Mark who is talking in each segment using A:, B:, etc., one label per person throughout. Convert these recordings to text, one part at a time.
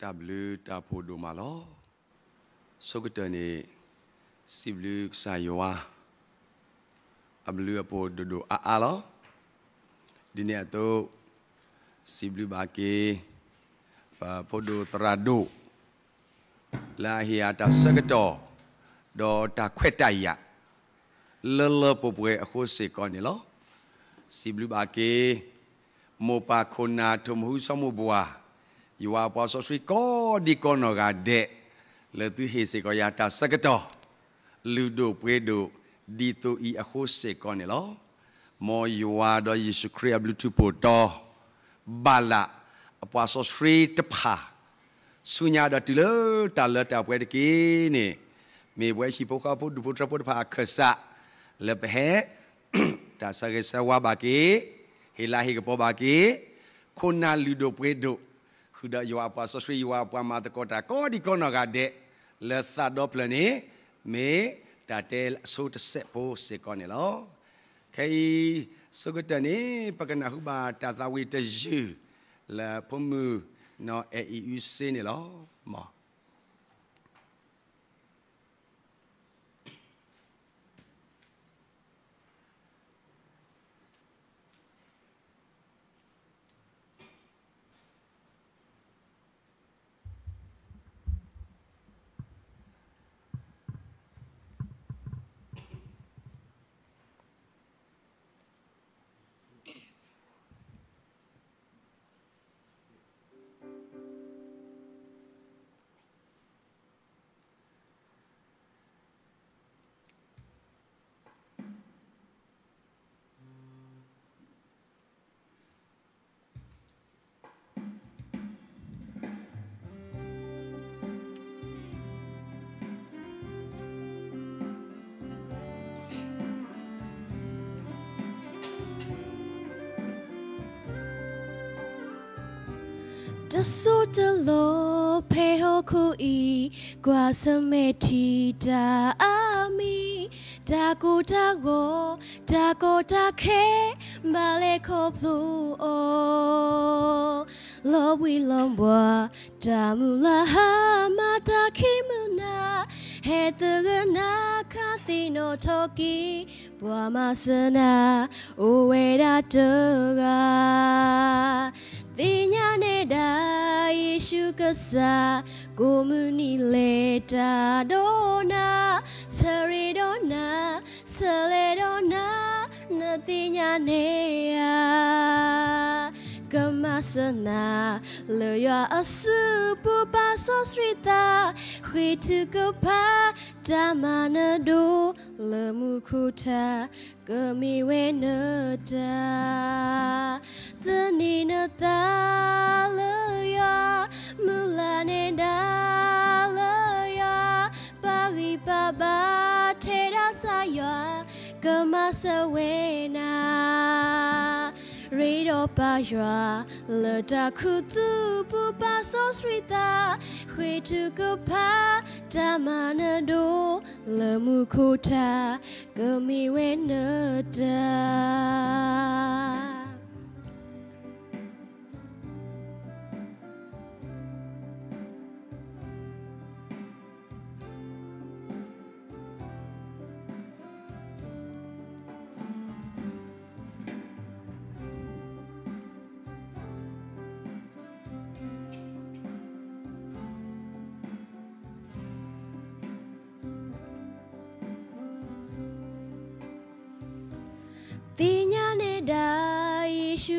A: W တာဖိုဒူမာလောဆုကတနေစီဘလူးဆာယွာအဘလူးအပိုဒူဒူအာအာလောဒီနေ့တော့စီဘလူးဘာကေပါဖိုဒူတရာဒူလာဟီယာတာစကတောဒေါ်တာခွတ်တိုင်ယလလပပွေအခုစေကောနေလောစီဘလူးဘာကေမောပါခုနာထုံမှုစမှုဘွား Iwa puasa sui ko di kono gade. Letu hese ko yata sakato. Ludo pwedo dito i akose kone lo. Mo iwa do Yesu kriya blutu poto. Bala puasa sui tepa. Sunya da tilo tala ta pwede kini. Me bwe si poka po du putra po tepa akasa. Lepehe ta sagesa wa baki. Hilahi ke po baki. Kona ludo pwedo. ခုဒယွာပွားဆဆွေယွာပွားမာတကောတာကောဒီကောနောကတဲ့လက်သဒေါပလနေမေတတဲအစိုးတဆက်ဖို့စေကောနေလောခေစုကတနေပကနာဟုဘာတာသဝေတယူလာဖမှုနော်အေအီယူစေနေလောမော
B: တဆုတလောဖေဟခုဤကွာစမေတီတာအာမီဒါကိုဒါကိုဒါကိုဒါခဲမလေးခေါပလူအိုလောဝီလုံးဘွာဒါမူလာဟာမတာခိမူနာဟဲသလနာခတိနိုတိုကီဘွာမစနာအိုဝေရာတောက Vinyaneda Ishukasa Gomuni Leta Dona Saridona Saledona Natinyanea Gamasana Loya Asupu Basosrita Huitukupa Damanado Lamukuta Gamiwenada Gamasawena Rido Bajra Leda Kutu Buba Sosrita Huitu Gupa Damanado Lemukota Gamiwenada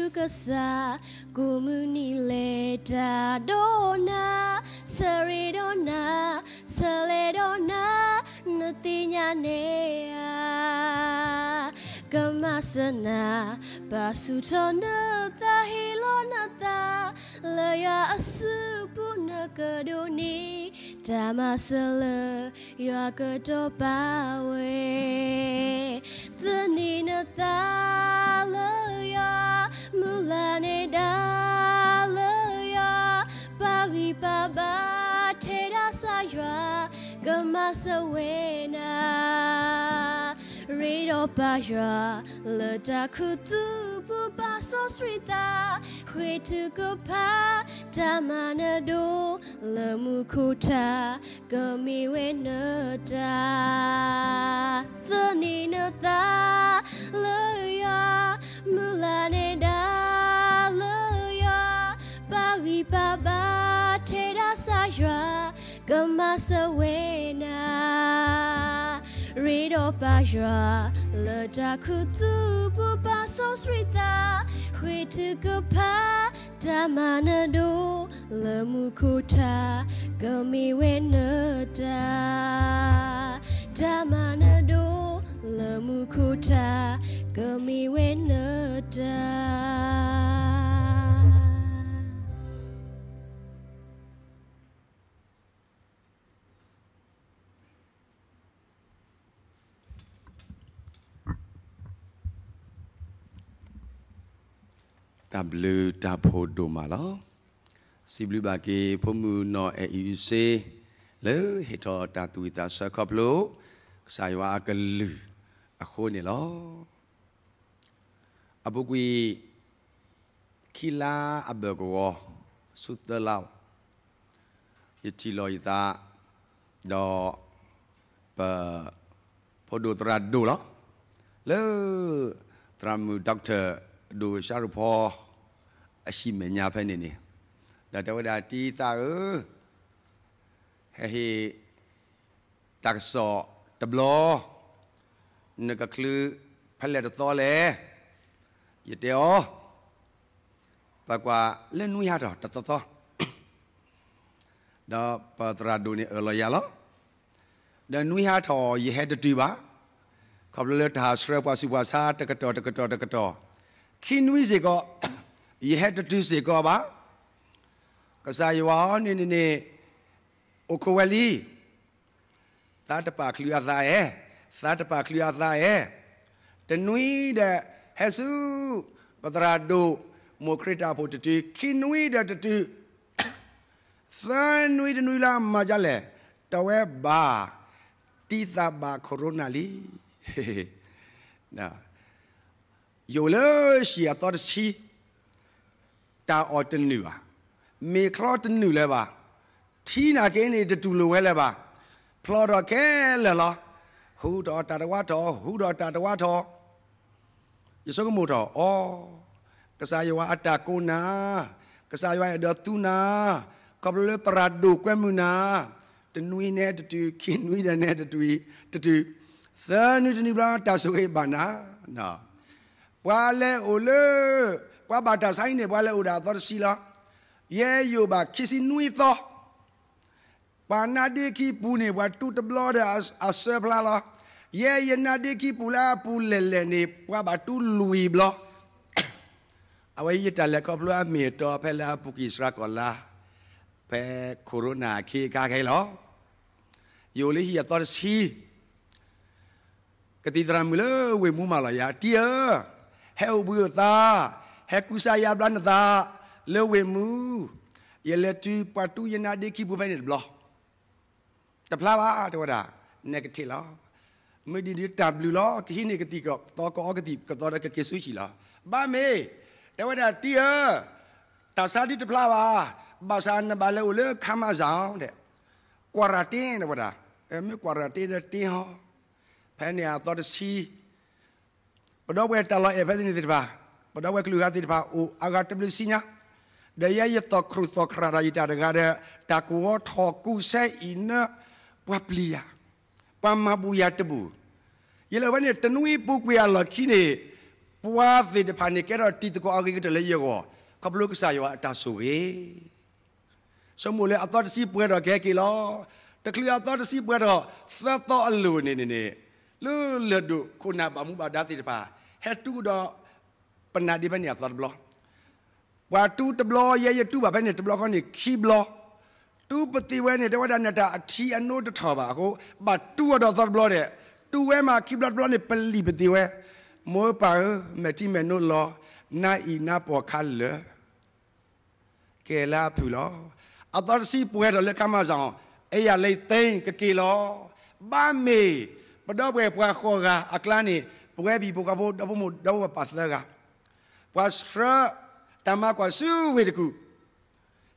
B: tsukasa Gumunileta dona Seridona Seledona Netinya nea Gamasana Basutona Tahilonata Laya asupuna keduni Damasala Yakotopawe Taninata Laya Masawena Rido Bajra Lada Kutu Buba Sosrita Huetu Gopa Tamanado Lemukota Gomiwenata Ta Laya Mulane da luya Bari baba teda sajwa Gamasa wena Rido pajwa Lada kutu buba so srita Huitu gupa Damana do Lemu kuta Gami wenada Damana do ละมูคูทาก็มีเวเนต
A: ดับลูดับโฮดูมาล้อสิบลูบากีพมุนอเอียซแลือเหตุอดาตุวิตาสักครับลูกสายว่ากันลูอโคเนี่ยล้ออบุกีคิลาอบเบกโสุดเดลาวยิติลอยตาดอเปพอดูตราดดูล้อเลอตรามูด็อกเตอร์ดูชาลุพออชิมเนียเพนี่นี่ดาเดวดาตีตาเออเฮ้ตักซอตบลนึกคลือพลเดตอเลยยเดียวปากว่าเล่นนุยาดอตตตอดอปตราดูนี่เออลอยาลอดนุยาทอยเฮดตีบะขอบเลือดหาเสือปาสิวาซาตะกะตอตะกะตอตะกะตอขีนุยสิก็ยเฮดตีสิก็บะกษายวานี่นี่นี่โอโควลีตาตะปาคลีอาซาเอသာတပါကလျာသာရဲ့တနွီတဲ့ဟဲဆုပတရာဒိုမိုခရတာဖို့တတိခိနွီတဲ့တတိသန်နွီတနွီလာမကြလဲတဝဲဘာတိသဘာကိုရိုနာလီနာယိုလရှိအတော်ရှိတာအော်တနူပါမေခလော့တနူလဲပါထီနာကင်းနေတူလိုဝဲလဲပါဖလော်တော်ကဲလဲလားဟုတော်တာတဝါတော်ဟုတော်တာတဝါတော်ယေရှုကမို့တော်ဩကစားယဝအတကိုနာကစားယဝအတော်သူနာကပလပရာဒုကွဲမူနာတနွေနဲ့တတူခင်နွေနဲ့တတူတတူသာနုတနိဗလာတဆွေဘာနာနာပွာလဲအိုလေပွာဘာတာဆိုင်နေပွာလဲအိုဒါတော်စီလာယေယောဘာခီစီနွေသောပါနာဒီကီပူနေဝတူတဘလောဒအဆပ်လာလာယေယနာဒီကီပူလာပူလေလေနေပွားဘတူလူီဘလောအဝေးရတလကဘလောမီတော်ဖဲလာပူကီစရာကောလာဖဲကိုရိုနာခေကာခဲလောယိုလေးဟီယတော်စီကတိဒရမလဝေမူမာလာယာတီယဟဲဘူတာဟဲကူဆာယာဘလန်တာလေဝေမူယလက်တီပတူယနာဒီကီပူပဲနေဘလောแต่พลาวาตัวดาเนกทีละไม่ดีดีตับลูล้อที่เนกติก็บตอกอกติก็ตอนก็เกสุชิละบ้าเมแต่ว่าด่าเตี้ยตาสาดิตพลาวาบาซานบาลเลอเลขามาจาวเด็กวาราตีนะว่าดาเอ็มกวาราตีเด็กที่ฮะแพนี่ยตอนสีปดอกเวตลอเอฟนี่ติดปะปดอกเวกลูกาติดปะอูอากาศบลิสนญะเดียยตอครุตอคราดายตาเดกาเดตะกัวทอกูเซอินเะပွာပလီယာပမဘူယာတဘူးယေလဘနဲ့တနွေပုကွေရလခိနေပွာသေတဖာနေကဲတော့တီတကောအကိကတလေရောကပလုကဆာယောအတဆူဝေစမူလေအတော်တစီပွဲတော့ကဲကီလောတကလျာတော်တစီပွဲတော့သတ်တော်အလူနေနေနေလူလဒုခုနာဘာမူဘာဒတိတဖာဟက်တူတော့ပနာဒီဘနီယာသတ်ဘလောပွာတူတဘလောရဲရတူဘာဘနဲ့တဘလောခေါနေခီဘလောတူပတိဝဲနေတဝဒနတာအထီအနိုးတထော်ပါဟိုပါတူရတော်သတ်ဘလော့တဲ့တူဝဲမှာခိဘလတ်ဘလော့နေပလီပတိဝဲမောပါမတိမနိုလောနာဤနာပေါ်ခါလကဲလာပူလောအတော်စီပွဲတော်လက်ကမဆောင်အဲ့ရလေးသိန်းကကေလောဘာမေပတော့ပွဲပွားခေါ်ကအကလန်နေပွဲပြီးပုကဘောတော့မို့တော့ပါစကပွားစရတမကွာဆူဝေတကူ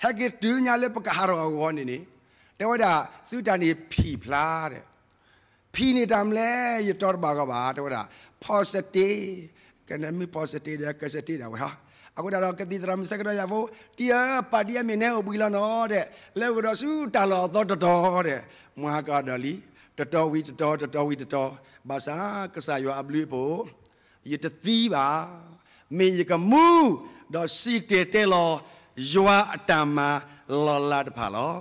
A: ฮกิตือาเลปกฮารอวอนนี่แต่ว่าาสุดานี่ผีพลาดพี่นี่ทำแล้วยตอบากบาแต่ว่าาพอสติกันมีพอสติเด็กสติเดวฮะอากูได้รอกติดรำสักระยะวูเดียปาเดียมีแนวบุญละนอเดแล้วกาสู้ตลอดตตอเดมหากาดลีตตอวีตตอตตอวีตตอภาษากษัยวับลีโปยึดตีบ่ามีกมูดอสีเตเตลอယောအတမလောလာတဖာလော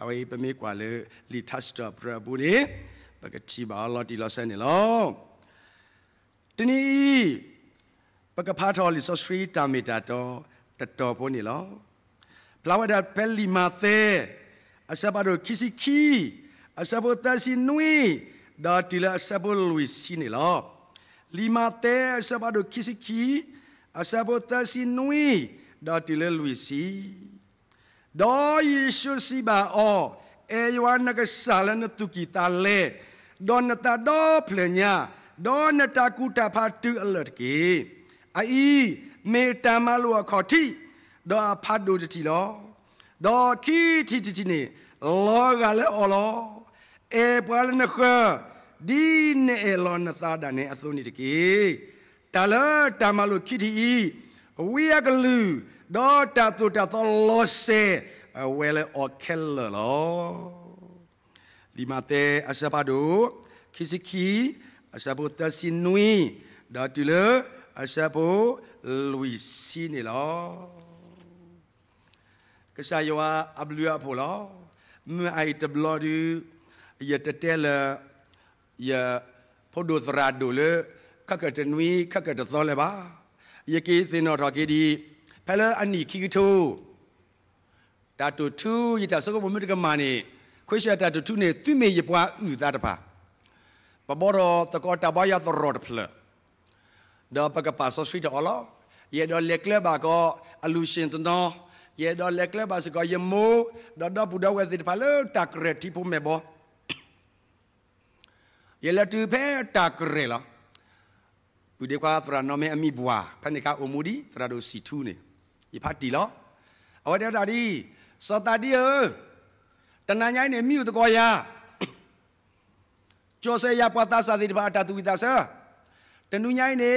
A: အဝေးပမေကွာလေလီထတ်စတော့ပရဘူးလေပကတိဘာလောတီလောဆန်နေလောတနီပကဖာတော်လီဆောစရီတာမီတာတော်တတော်ဖို့နေလောပလာဝဒပယ်လီမာသဲအစပါတော့ခီစီခီအစပေါ်တစီနွီဒါတီလာစပေါ်လူစီနေလောလီမာသဲအစပါတော့ခီစီခီအစပေါ်တစီနွီဒါတီလေလူစီဒေါ်ယေရှုစီဘာအောအေယဝနကဆာလနတုကီတာလေဒေါ်နတာဒေါ်ဖလညာဒေါ်နတာကူတာဖာတူအလတ်ကေအီမေတမလောခေါတိဒေါ်ဖတ်ဒိုတီလောဒေါ်ခီတီတီနီလောကလည်းအော်လောအေပွာလနခဒီနေလောနသာဒနဲ့အစုံနေတကေတလတမလို့ခိတီ We are glue. Dota to ta to lo se wele o kelle lo. Limate asapado kisiki asapota sinui datule asapo luisi ni lo. Kesayawa ablua polo. Mu ai tablodu ya tetele ya podosrado le kakatnui kakatazole ba. ยกีสินอรอกีดีเพลอันนี้คิกทูตาตูทูยิตาสกบมุตกมานีคุชตาตูทูเนตุเมยปวาอือตาตาพาปบรอตะกอตาบายาตรอดเพลดอปกปาสสวิตอลอเยดอเล็กเลบากออลูชินตนอ เยดอเล็กเลบาสกอยมูดอดอปุดาเวสิตพาเลตักเรที่พุเมบอเยลตืเพตักเรละบุเดควาตรานอเมอมีบัวพันิกาโอมูดีตราโดสีทูเนี่ยอีพัดดีแล้วเอาเดี๋ยวดาดีสตาดีเออตนานยัยเนี่ยมิวตะกอยาโจเซยาปตาสาธิตบาตาตุวิตาเซတနူညိုင်းနေ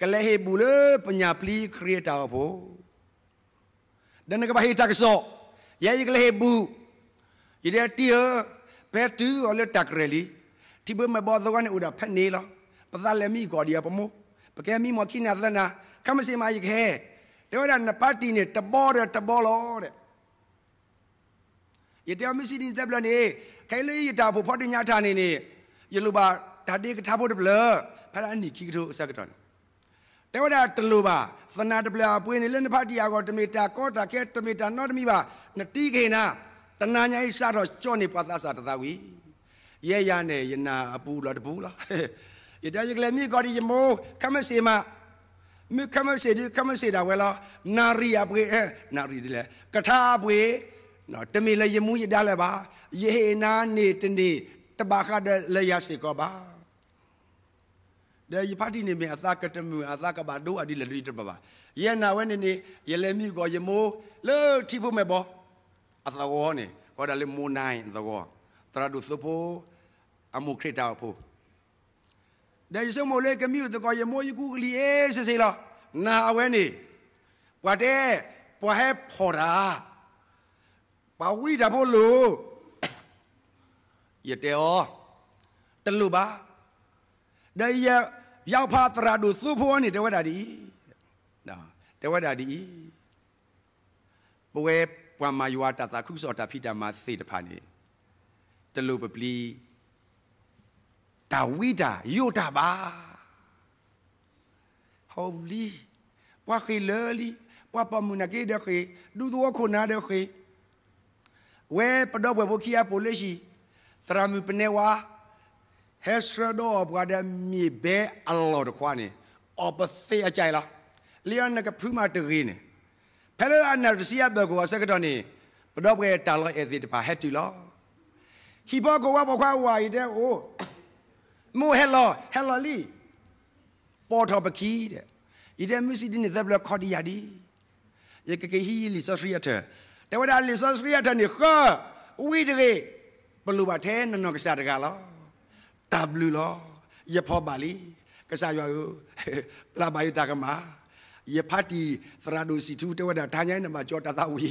A: ကလဲဟေဘူးလေပညာပလီခရီတာဖို့ဒနကဘဟေတက်ဆောယေကလဲဟေဘူးယေတီယဘက်တူအလတက်ရလီတိဘမဘောဒဝနဥဒဖက်နေလားပသလက်မိကော်ဒီယာပမိုပကဲမိမခိနာသနာကမစီမာယခဲတေဝရနပါတီနေတဘောတဲ့တဘောလောတဲ့ယတေမစီဒီဇက်ဘလနေခိုင်လေးယတာဖို့ဖော်တင်ညာထာနေနေယလူပါဒါတေကထားဖို့တဘလဖလာနီခိကတို့အစကတော်တေဝဒတလူပါသနာတပလာပွေနေလဲနဖတ်တရားကောတမီတာကောတာကဲတမီတာနော်တမီပါနတိခေနာတဏညာဤစတော့ကြော့နေပါသစာတသာဝီရဲရနဲ့ယနာအပူလားတပူလားยดายกเลมีกอริยโมคำเสมามีคำเสดีคำเสดาเวลานารีอับเอนารีดีแหละกระทาบเอနော်တမီလည်းယမူးရဒါလည်းပါယေဟေနာနေတနေတပါခတဲ့လည်းရစီကောပါဒေယပါတီနေမြအသကတမူအသကပါတို့အဒီလည်းလူတပါပါယေနာဝဲနေနေယလည်းမြကောယမိုးလို့တီဖို့မဲ့ပေါ်အသကောနေကောဒါလည်းမိုးနိုင်သကောတရာဒုစဖို့အမှုခရတာဖို့ဒါရစမိုလေကမီတကောယမိုယကူကလီအေးစေစေလာနာအဝဲနေပွာတဲ့ပွာဟဲဖော်ရာပဝိဒါဖို့လို့ရတဲ့ဩတလူပါဒါရရောက်ဖာတရာဒုစုဖို့နေတဝဒါဒီနော်တဝဒါဒီပွဲပွာမာယွာတတာခုစောတာဖိတမစေတဖာနေတလူပပလီဒါဝိဒါယိုတာပါဟောလီပွားခေလလီပွားပမုနာကေဒခေဒူဒဝခုနာဒခေဝဲပဒောဘဘခိယပိုလေရှိသရမူပနေဝါဟက်စရဒောဘဝဒမီဘဲအလ္လာဟ်တခွာနေအော်ပသေအကြိုင်လားလျောနကဖူမာတရေနေဖဲလာနာရစီယဘကောစကတော်နေပဒောဘကတာလောအေသီတပါဟက်တီလောဟီဘောကောဝဘခွာဝါရီတဲ့အိုးမိုဟဲလောဟဲလောလီပေါ်တော်ပကီတဲ့ဤတဲ့မြစီဒီနေသဘလခေါ်ဒီယာဒီယေကကေဟီလီဆော့ရီယတာတဝဒါလီဆော့ရီယတာနေခဝီဒရေဘလူပါထဲနော်နော်ကစားတကလောဝလောယေဖောပါလီကစားရွာယလာဘိုင်တာကမာယဖတ်တီသရာဒိုစီတူတဝဒတာညိုင်းနမှာကြောတာသဝီ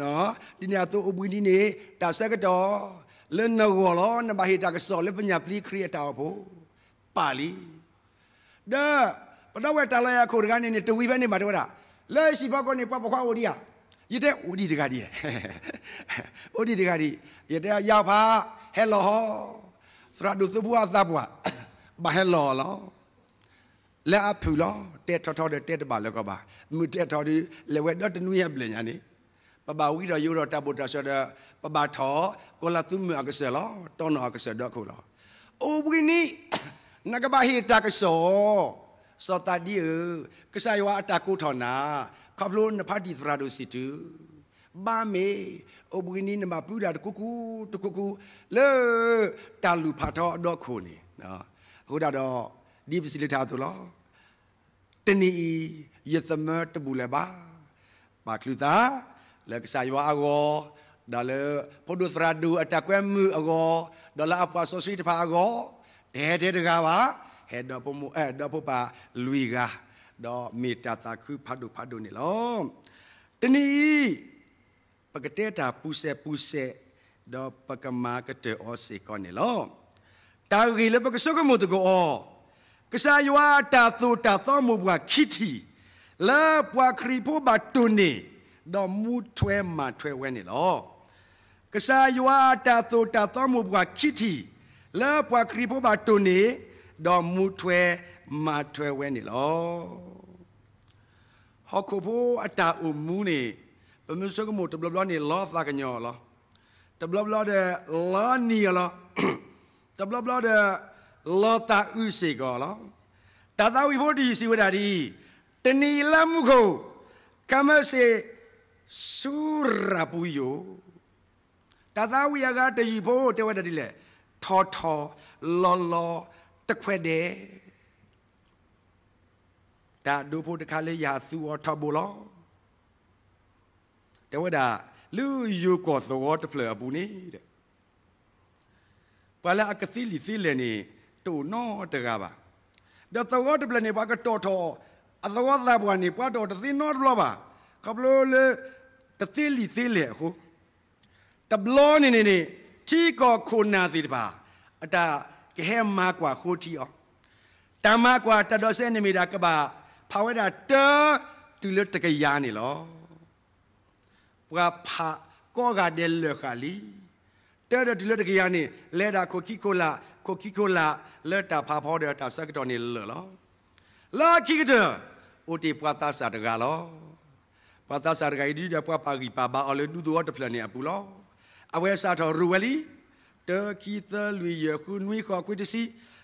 A: နော်ဒီညသူအပွီးဒီနေတာဆက်ကတော့လနဂောလောနဘဟိတကဆောလပညာပလီခရီတာဘောပါဠိဒါပဒဝဲတလာယခိုဒကနေနေတဝီဘဲနေမှာတော့တာလဲရှိဘကောနေပပခွာဝဒီယာယတဲ့ဝဒီတကဒီဝဒီတကဒီယတဲ့ရောက်ပါဟဲလိုဟောစရဒုသဘူအသဘဝဘာဟဲလိုလောလဲအဖူလောတဲ့ထော်ထော်တဲ့တပါလောကပါမြူတဲ့ထော်ဒီလဲဝဲတော့တနူးရပလင်ညာနေပပဝီတော့ရိုးတော့တပ်ဖို့တာဆောတော့ပပထောကောလာတုမြအကဆလောတောနောအကဆဒခုလောအိုဘိနိနဂဘဟိတကဆောစောတဒီကဆယဝအတကုထောနာခပလိုနဖတိသရာဒုစီတူဘာမေအိုဘိနိနမပူဒါတကုကုတကုကုလေတာလူဖထောအတော့ခုနေနော်ဟိုတော့ဒီပစီလတာသူလောတနီယသမတ်တဘူးလေပါပါကလူတာလက်ဆာယောအောဒါလေပုဒ္ဒစရာဒူအတကွဲမှုအကောဒေါ်လာအပါဆိုစီတဖာအကောတဲတဲတကားပါဟဲ့တော့ပမှုအဲ့တော့ပပါလူီကာတော့မေတ္တာခုဖတ်တို့ဖတ်တို့နေလောတနည်းပကတဲ့တာပူဆက်ပူဆက်တော့ပကမာကတဲ့ဩစီကောနေလောတာဂီလပကဆုကမှုတကောကစားယွာတာသူတာသောမှုဘွားခိတီလာပွားခရီဖို့ဘတ်တူနေတော့မူထွဲမှာထွဲဝဲနေလောကစားယွာတာသူတာသောမူဘွားခိတီလာပွားခရီပိုဘာတိုနေတော်မူထွဲမာထွဲဝဲနေလောဟောခုဖိုးအတာအူမူနေပမုစကမှုတဘလဘလနေလောသာကညောလောတဘလဘလတဲ့လာနီလောတဘလဘလတဲ့လောတာဥစီကောလောတာသာဝိဖို့တီစီဝဒါဒီတဏီလမှုခုကမစေစူရပူယောတသဝိယကတရီဖို့တဝက်တတိလေထောထောလောလောတခွက်တယ်ဒါဒုဖို့တခါလေးရာစုောထောဖို့လောတဝက်တာလူယုကောသောတဖလဘူးနေတဲ့ပလာအကစီလီစီလည်းနေတူနောတကပါဒါသောတဖလနေပါကတော်တော်အသောသာဘဝနေပွားတော်တသိနောတဘလပါကပလိုလေတသိလီစီလေဟုတ်တဘလောနေနေနေတီကောခိုနာစီတပါအတာကဟဲမာကွာခိုတီအောင်တမကွာတတော်ဆဲနေမိတာကပါဖာဝဲတာတတူလတကရနေလောပွာဖာကောကဒဲလခလီတဲတူလတကရနေလဲတာခိုကီကိုလာခိုကီကိုလာလဲတာဖာဖောတဲ့တာစကတော်နေလောလောလာခိကတဲ့အိုတီပွာတာစာတကလောပွာတာစာတကဒီတဲ့ပွာပါကီပါပါအော်လေဒူတော်တဖလနေအပူလောအဝဲစာတော်ရူဝလီတေကီတလူယခုနွီခေါ်ကွတစီ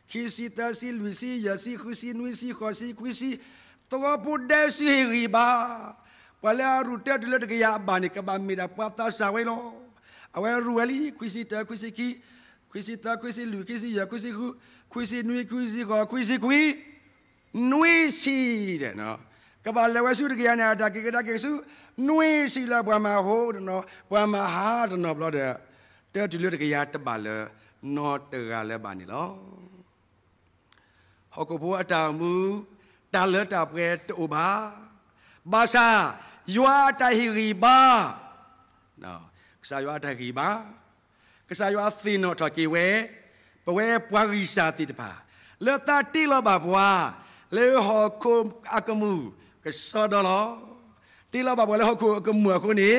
A: ခီစီတစီလူစီယစီခုစီနွီစီခေါ်စီခွီစီတောပုဒဲစီရီဘာပလာရူတက်လက်ကြရဘာနိကဘာမီဒါပတ်တာစာဝဲလောအဝဲရူဝလီခွီစီတခွီစီခီခွီစီတခွီစီလူခီစီယခွီစီခုခွီစီနွီခွီစီခေါ်ခွီစီခွီနွီစီတဲ့နော်ကဘာလဲဝဲစုတကြရနာတာကေကတာကေစုနှွေးစီလာဘွာမဟိုးနော်ဘွာမဟာနော်ဘလို့တဲ့တဲ့ဒီလိုတကရတပါလဲနော်တကလည်းပါနေလောဟောကဘောအတာမူတာလတာပွဲတူပါဘာသာယွာတဟီရီဘာနော်ကစားယွာတဟီဘာကစားယွာသီနော်ထကေဝဲပဝဲပွားရီစာတိတပါလတာတီလဘဘွာလေဟောကုမ်အကမူကစဒလောတီလာဘာဘလဲဟခုကမွာခုနေ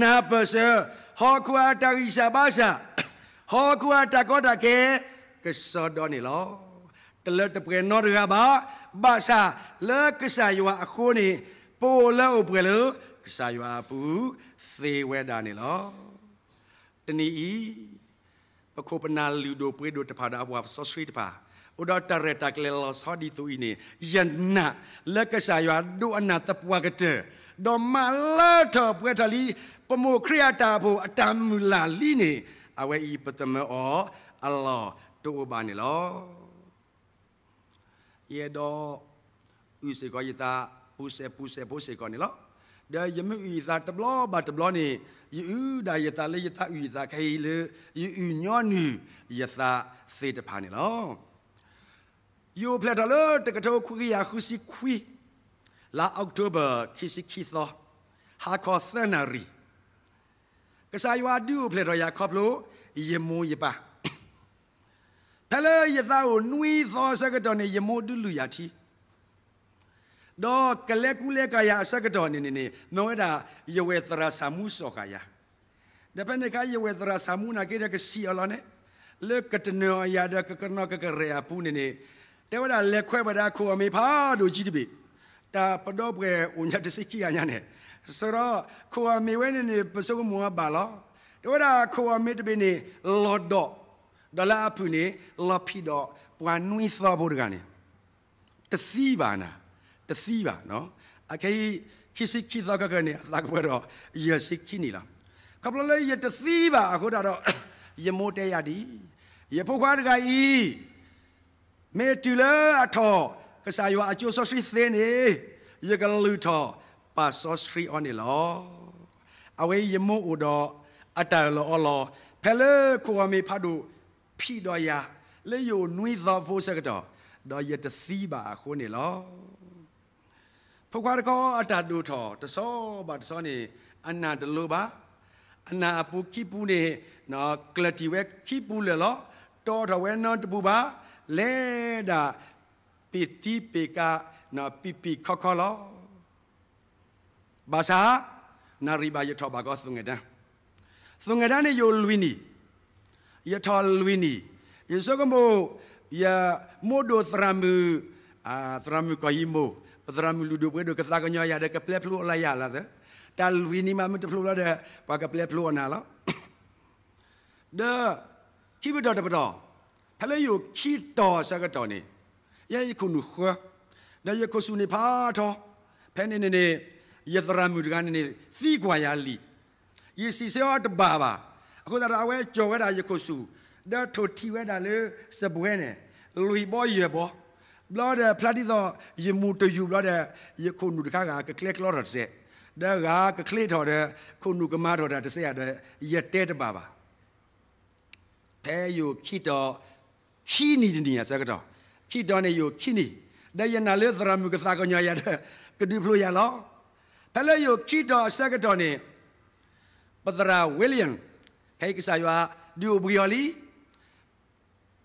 A: နာပစဟခုအတရိစဘာစာဟခုအတကောတကေကစဒေါနီလောတလတပြေနော်ရဘာဘာစာလကစယဝအခုနေပိုလောပရလကစယဝပူသေဝဲဒါနီလောတနီဤပခုပနာလူဒိုပွေဒိုတဖာဒါဘွာဆော့စရီတဖာဥဒတရတကလလဆောဒီသူဤနေယန္နာလကစယဝဒုအနာတပွာကတဲ့တော်မလာတော်ပွဲတလီပမိုခရတာဖို့အတမ်မူလာလီနေအဝဲဤပတမောအလ္လာတူဘာနီလောယေဒေါဥစေကောယတာပူစေပူစေပူစေကောနီလောဒါယမဥဇာတဘလဘတ်ဘလနီယူဒါယတာလေယတာဥဇာခဲလေယူညောနီယသာစေတဖာနီလောယိုဖလက်တလတကထောခုကရခုစီခွီ la October kisi kitho ha ko thanari kasai wa du ple ro ya khoplo yemu yipa pele yatha o nui tho sakadon ne yemu du lu ya thi do kale kule ka ya sakadon ne ne no da yewe thra samu so ka ya da pe ne ka yewe thra samu na ke da ke si ala ne le katne ya da ka karna ka ka re apu ne ne te wa da le khwe ba da ko mi pha do ji de be တာပတော့ပွဲဦးညတ်စိကြီးအညာနဲ့ဆိုတော့ခိုအမီဝဲနေပစုံမွားပါလောတော်တာခိုအမီတပင်းနေလော်ဒေါဒလာပူနေလော်ဖီဒေါပွာနွိသောဘုရကနေတစီပါနာတစီပါနော်အခေခိစိခိသောကကနေအသာကပွဲတော့ယစိခိနီလားကပလလေယတစီပါအခုတော့ယမိုးတဲရဒီယဖုခွားတကဤမေတူလာအထော်ကစားယောအချိုဆော့စရီသင်းနေယကလူထောပါဆော့စရီအော်နေလောအဝေးယမို့အိုတော့အတလောအလောဖဲလေကိုအမေဖတ်တို့ဖီတော်ယာလေယိုနွိသောဖို့စကတော်တော့ယတစီပါခိုးနေလောဖခွားတကောအတတို့ထောတစောပါတစောနေအနာတလိုပါအနာပူခိပူနေနော်ကလတီဝဲခိပူလေလောတော်တော်ဝဲနော်တပူပါလဲတာပေတိပေကနော်ပီပီခေါခေါလောဘာသာနာရီဘာယထောဘာကောသုငေဒန်သုငေဒန်နေယိုလူနီယထောလူနီယေစကမောယမိုဒိုသရမူအာသရမူကယီမိုသရမူလူဒိုဘွေဒိုကသကညောရတဲ့ကပလက်ဖလိုလာရလာတဲ့တလူနီမမတဖလိုလာတဲ့ဘာကပလက်ဖလိုနာလောဒါခိဘတော်တပတော်ဖလဲယိုခိတော်စကတော်နေယယခုနုခနယခုစုနေပါတော့ဖဲနေနေနေယသရမူဒကနေသီကွာရလီယေစီစေအတဘာဘာအခုဒါရအဝဲကြော်ခဲ့တာယခုစုဒါထိုတီဝဲတာလေစပွဲနေလူဟီဘောယေဘောဘလော့ဒ်ဖလာဒီသောယမူတယူဘလော့ဒ်ယခုနုတခါကကလက်ကလော့ရစေဒါကကကလက်ထော်တဲ့ခုနုကမထော်တာတစရတဲ့ယတဲတပါပါဖဲယိုခိတော့ခီနီတနီယစကတော့ที่ดอนอยู่ที่นี่ได้ยินอะไรสรามุกสากอนยายเด็อก็ดูพลอยล้อแต่พลอยู่ที่ดอสักดอนนี่ปัตราวิลเลียนใครก็สายว่าดูบุยอลี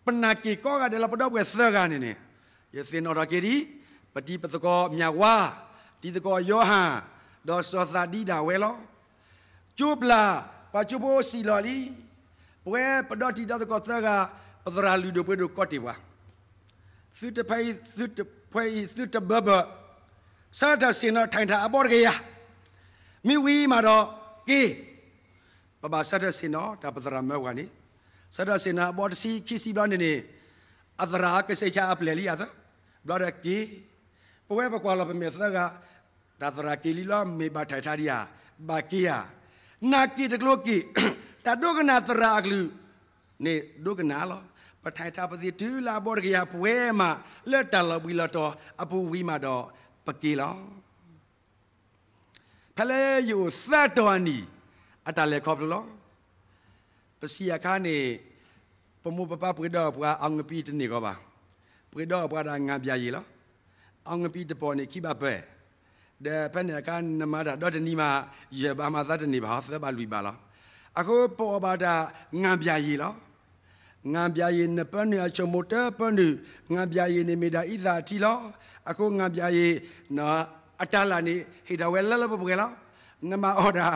A: ปนักกีก็กระเดลปดอบเวสเซอร์กันนี่ยสินอรักีดีปฏิปตะกอมยาวาทีตะกอโยฮาดอสโซซาดีดาวเวล้อจูบลาปัจจุบันสิลลี่เพื่อปดอที่ดอะกอเซอร์กันปัตราลูดูเพื่อดูกอติวาသုတဖိုင်သုတဖိုင်သုတဘဘစာတစင်တော့ထိုင်တာအပေါ်ကေရမိဝီမှာတော့ကေပပစာတစင်တော့ဒါပဒရမောကနေစာတစင်နာအပေါ်တစီခီစီဘလနေနေအသရာကစေချာအပလေလီအသဘလရကေပဝဲပကွာလပမေသကဒါသရာကေလီလာမေဘထိုင်ထားရီယာဘာကီယာနာကီတကလိုကီတဒုကနာသရာကလူနေဒုကနာလောပထိုင်တာပစီတူလာဘောကရပွဲမှာလက်တလဘီလတော်အပူဝီမာတော်ပကေလောဖလဲယူစတ်တော်နီအတလေခေါပလောပစီယခါနေပမှုပပပွေတော်ပွာအောင်ပီတနေကောပါပွေတော်ပွာတာငါပြရေလောအောင်ပီတပေါ်နေခိဘပဲဒါဖနေကနမတာတော့တနီမာရဘာမသတ်တနေပါဟောသဘလူပါလောအခုပေါ်ပါတာငံပြရေလောငါပြာရည်နပန်းရချုံမတဲပန်းငါပြာရည်နေမီတာဣသာတီလောအခုငါပြာရည်နော်အတလာနေဟိတဝဲလလပပကလောနမအော်ဒါ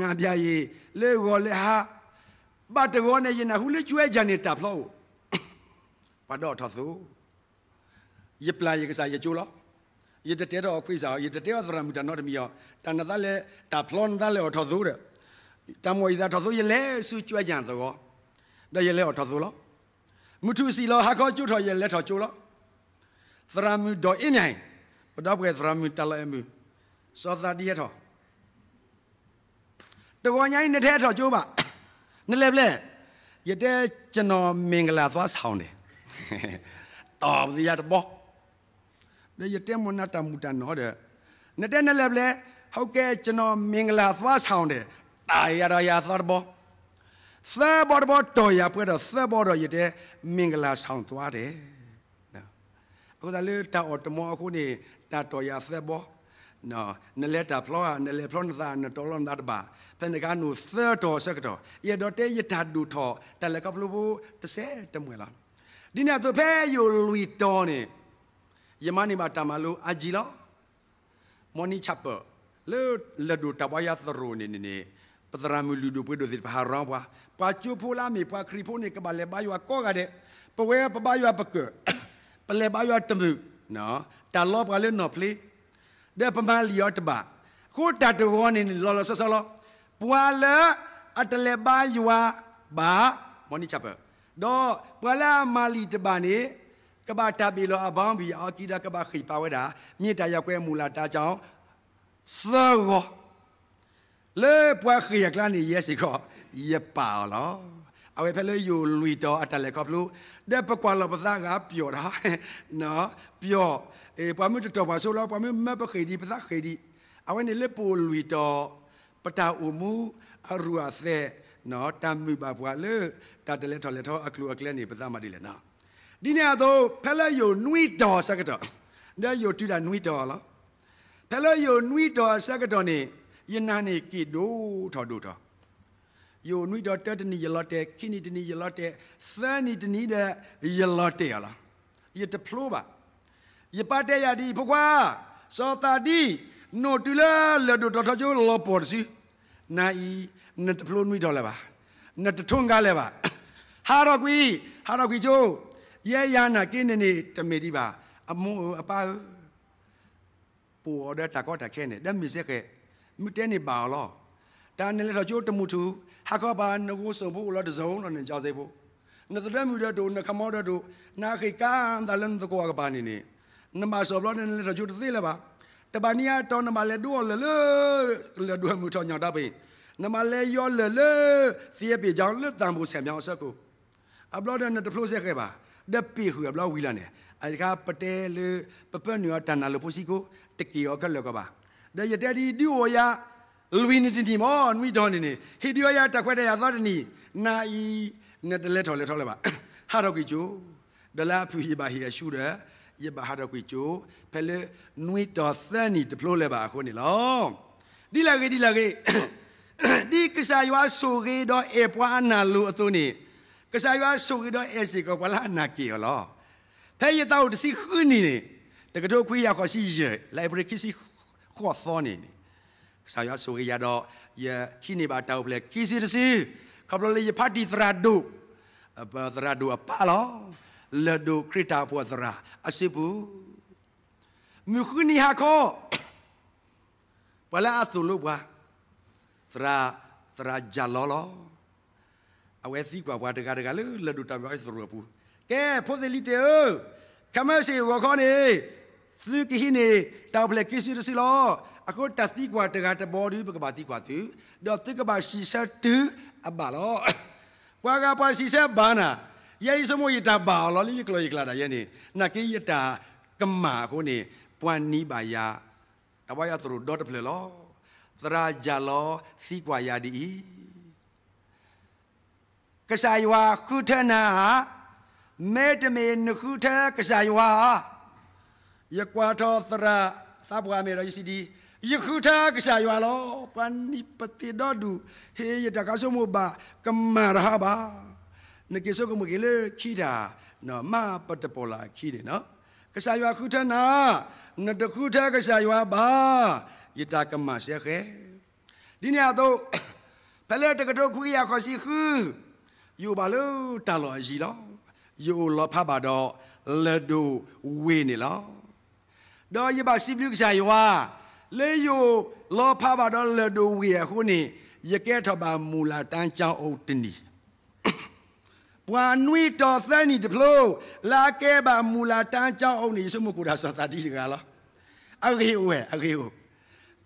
A: ငါပြာရည်လေကိုလေဟာဘတ်တော်နေရင်ဟူလေကျွဲကြနေတာဖလို့ပတော့ထသူယပလာယကစားယချိုလောယတတဲတော့ခွိစားယတတဲသရမီတာနော်တမီယောတန်နသလဲတာဖလွန်သလဲအော်ထသူတဲ့တမွေသာထသူယလဲစုကျွဲကြံသောဒါရလဲအထဇုလောမုထုစီလောဟာခေါ်ကျွထော်ရလက်ထော်ကျိုးလောသရမူဒေါ်အင်းနိုင်ပဒပွဲသရမူတလဲမူစောသာတရထော်တကောညိုင်းနှစ်ထဲထော်ကျိုးပါ နလဲပလဲရတဲ့ကျွန်တော်မင်္ဂလာသွားဆောင်တယ်တော်စီရတဘောလေရတဲ့မနာတမူတနော်တဲ့နှစ်တဲ့နလဲပလဲဟုတ်ကဲ့ကျွန်တော်မင်္ဂလာသွားဆောင်တယ်တာရရရသဘောစဘော်ဘော်တော်ရပွဲတော့စဘော်တော်ရတဲ့မင်္ဂလာဆောင်သွားတယ်နော်အခုဒါလေးတာအော်တမောအခုနေတာတော်ရစဘော်နော်နလက်တာဖလောနလက်ဖလောနသာနတော်လွန်ဒါဘာဖန်ကနုသတော်စကတော့ရတော့တဲ့ရတာဒူထော်တလကပလူဘူတဆဲတမွေလာဒီနေ့သူဖဲယူလူတော်နေယမနီမာတမလူအဂျီလောမော်နီချပ်ပလေလဒူတဘယာသရူနေနေပဒရာမူလူဒုပွေဒိုဇိပဟာရောဘွာပွာချူဖိုလာမီပွာခရီဖိုနေကဘလေဘာယွာကောကတဲ့ပဝဲပဘာယွာပကပလေဘာယွာတမှုနော်တာလောဘကလည်းနော်ဖလီဒဲပမာလီယောတဘာခုတတဝနေလောလောဆဆလောပွာလအတလေဘာယွာဘာမော်နီချပ်ပဒေါ်ပွာလာမာလီတဘာနေကဘာတာဘီလောအဘောင်းဘီအာကီဒါကဘာခိပါဝဲတာမြေတရကွဲမူလာတာကြောင့်သော le pwa khia kla ni yes ko ye pa lo a we pele yo lui to atale ko plu de pa kwa lo pa ga pyo da no pyo e pwa mu to ba so lo pwa mu me pa khidi pa khidi di a we ni le po lui to pa ta u mu a ru a se no ta mu ba pwa le ta de le to le to a klu a kle ni pa ma di le na di ne a do pele yo nui to sa ka to de yo tu da nui to lo pele yo nui to sa ka to ni ယနာနေကိဒိုထော်ဒိုထော်ယိုနွိတော်တတနီယလတ်တဲ့ခိနီတနီယလတ်တဲ့သန်နီတနီတဲ့ယလတ်တဲ့လားယတဖလိုပါယပတဲ့ရဒီဘကွာစောတာဒီနိုတူလာလဒတော်တော်ကျော်လောပေါ်စီနာဤနတဖလိုနွိတော်လည်းပါနတထွန်းကားလည်းပါဟာတော်ကွီဟာတော်ကွီကျိုးရဲရနာကင်းနေနေတမေဒီပါအမွန်အပါပေါ်တဲ့တကောတခဲနေတမီစက်ခဲမြတဲနေပါလောတာနေလေတော့ကျိုးတမှုသူဟာကဘာနကိုစုံဖို့လောတစုံလောနေကြစေဖို့နသဒမှုရတို့နခမောတို့နာခိကန်တလန်တကောကပါနေနေနမဆောဘလောနေလေတော့ကျိုးတသိလေပါတပနီယာတော်နမလေဒူလလလဒူမှုထောင်းညတာပေးနမလေယောလလစီရပြေကြောင်းလက်တံဖို့ဆံပြောင်းဆက်ကိုအဘလောဒန်တဖလို့ဆက်ခဲ့ပါဒပီဟူအဘလောဝီလာနေအဲဒီကပတဲလေပပနျောတန်နာလပိုစီကိုတကီရောကလောကပါဒါယတဲဒီဒီဝယာလူဝင်းတင်တီမောနွီဒေါ်နေနေဟီဒီယောယာတခွက်တဲ့ရသောတနီနာဤနဲ့တလက်ထော်လက်ထော်လက်ပါဟာတော့ကီကျိုဒလာဖူဟီဘာဟီရှူရယဘဟာတော့ကီကျိုဖဲလေနွီတော်သန်နီဒီပလိုလက်ပါခုနေလောဒီလာကေဒီလာကေဒီကစားရွာဆူရီတော့အေပွားနာလူအသွနေကစားရွာဆူရီတော့အေစီကောပလာနာကီယောလောဖဲရတော့တစီခွနီနေတကတော့ခွေရခေါ်စီရလိုက်ဘရီကီစီခခေါ်သောနေနေဆာရဆိုရတော့ယဟိနေပါတောက်ပလေကီစီတစီကပလလေဖာတီသရာဒုဘသရာဒုအပါလောလဒုခရတာပွာသရာအစိပူမြခုနီဟာခောပလာအသုလုဘသရာသရာဂျာလောလောအဝဲစီကွာဘွာတကတကလေလဒုတဘိုင်းသရပူကဲဖိုဇလီတေကမဆေဝခေါနေစုကဟိနေတောက်ဖလက်ကိစီရစီလောအခုတတိကွာတကတဘောဒီပကဘာတိကွာသူတော့တိကဘာစီဆတ်တူအဘလောကွာကပါစီဆတ်ဘာနာယေစမွေတာဘာလောလိကလိုယကလာဒါယနေနကိယတာကမာခိုနေပွမ်နီးပါယာတဘယသရဒေါ်တဖလက်လောသရာဂျာလောစီကွာယာဒီကဆာယဝခုထနာမေတမေနခုထကဆာယဝยกว่าทอสระทราบว่าเมรอยสีดียกคือทากษายว่าลอปันนิปติดอดูเฮยดะกาสมุบะกัมมารหาบะนึกเสกมุกิเลขีดาเนาะมาปตตโปลาขีดเนาะกษายว่าคือทนานดคือทากษายว่าบายดักัมมาเสเคดิเนียโตพลเตกกะโตคุยยาขอสิคืออยู่บาลูตาลอดจีลออยู่ลอพบาดอเลดูเวนี่ลอดอยบาสิบลิกชายว่าเลยอยู่ลอพาบาดอลดูเวียคนนี้ยแกทบามูลาตันเจ้าโอตินีပွာနွေတော်သန်နီဒီပလိုလာကဲပါမူလာတန်းကြောင်းအောင်နေစမှုကိုဒါဆိုတာတိကလားအဂေဝဲအဂေဝ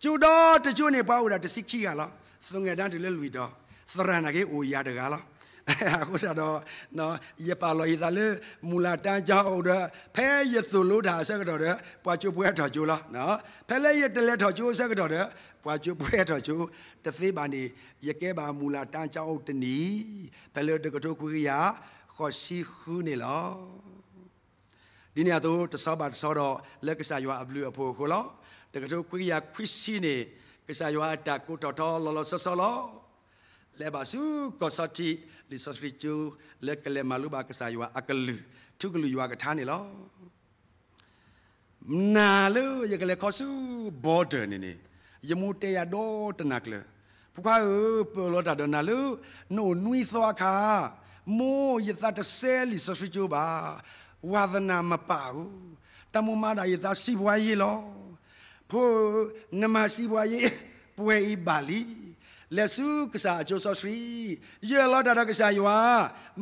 A: ကျူတော်တချို့နေပါဦးတာတစိခိကလားသုံငယ်တန်းတလဲလူတော်သရဏကေအိုရတကလားအခုတော့နော်ရပါလို့ရသလေမူလာတန်းကြောင်းအော်တော့ဖဲရစုလို့တာဆက်ကတော့တဲ့ပွာချိုပွဲတော်ချိုလားနော်ဖဲလည်းရတလက်တော်ချိုဆက်ကတော့တဲ့ပွာချိုပွဲတော်ချိုတသိပါနေရကဲပါမူလာတန်းကြောင်းအော်တနီဖဲလည်းတကတော်ခွေရခေါ်စီခူးနေလားဒီနေရာတော့တဆောပါတဆောတော့လက်ကစားရွာအဘလူအဖို့ခေါ်လားတကတော်ခွေရခွစ်စီနေကစားရွာတာကိုတော်တော်လောလောဆောဆောလောလဲပါစုကောစတိလီဆစရီချူလက်ကလေမလူဘာကဆာယွာအကလူထုကလူယွာကထာနေလောနာလူယကလေခောဆူဘော်ဒါနေနေယမူတေယာဒေါ်တနကလေဖုခါအပလောတာဒနာလူနိုနွီသွာခါမိုးယသတဆဲလီဆစရီချူဘာဝါဒနာမပါဘူးတမမဒါယသစီဘွားရေလောဖို့နမရှိဘွားရေပွဲဤပါလီလက်စုကစားအကျိုးဆော့စရီယေလော်တာတော့ကစားယွာ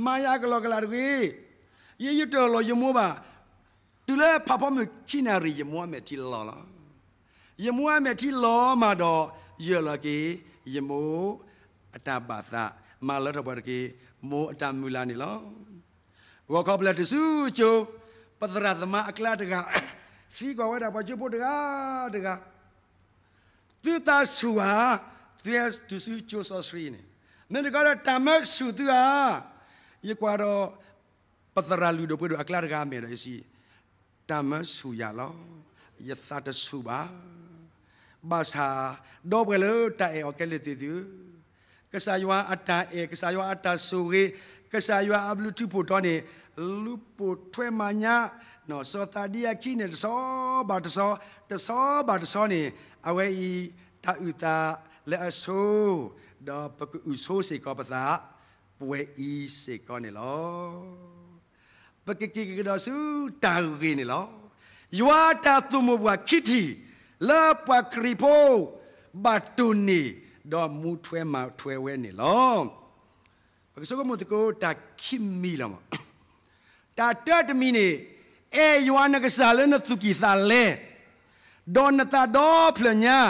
A: မာယာကလောကလာတကွေယေယတော်လောယမောပါသူလဲဖဖမခိနာရီယမောမေတီလောလားယမောမေတီလောမာတော့ယေလောကေယမောအတပါသမလောတဘတ်ကေမောအတမူလာနေလောဝါကောပလက်တစုချိုပဒရသမအကလာတကဖီကောဝဲတာဘချွတ်ပုတ်တကတကသူတာစုဟာသူရဲ့သူစုချိုးဆော့စရီနေနေတကားတာမက်စုသူဟာယကွာတော့ပသရာလူတို့ပွေတို့အကလာတကားမယ်တော့ရှိတာမက်စုရလောယသတစုပါဘာသာတော့ဘယ်လိုတဲ့အော်ကလေးတီသူကစားယွာအတာအေကစားယွာအတာဆိုရေကစားယွာအဘလူတူပိုတော့နေလူပိုထွဲမညာနော်စောတာဒီယခိနေတစောဘာတစောတစောဘာတစောနေအဝဲဤတာဥတာและอสูดอปกุอุโูสิกอภาษาปวยอีสิกอนี่ลอปกกิกดอสูตาวีนี่ลอยวาตาตุมบวคิทีลาปวคริโพบาตุนีดอมูทเวมาทเวเวนี่ลอปกสกมุติโกตาคิมมีละมตาเต์มีนี่เอยวานก่าเลนสุกิสาเลดอนตาดอเพล่า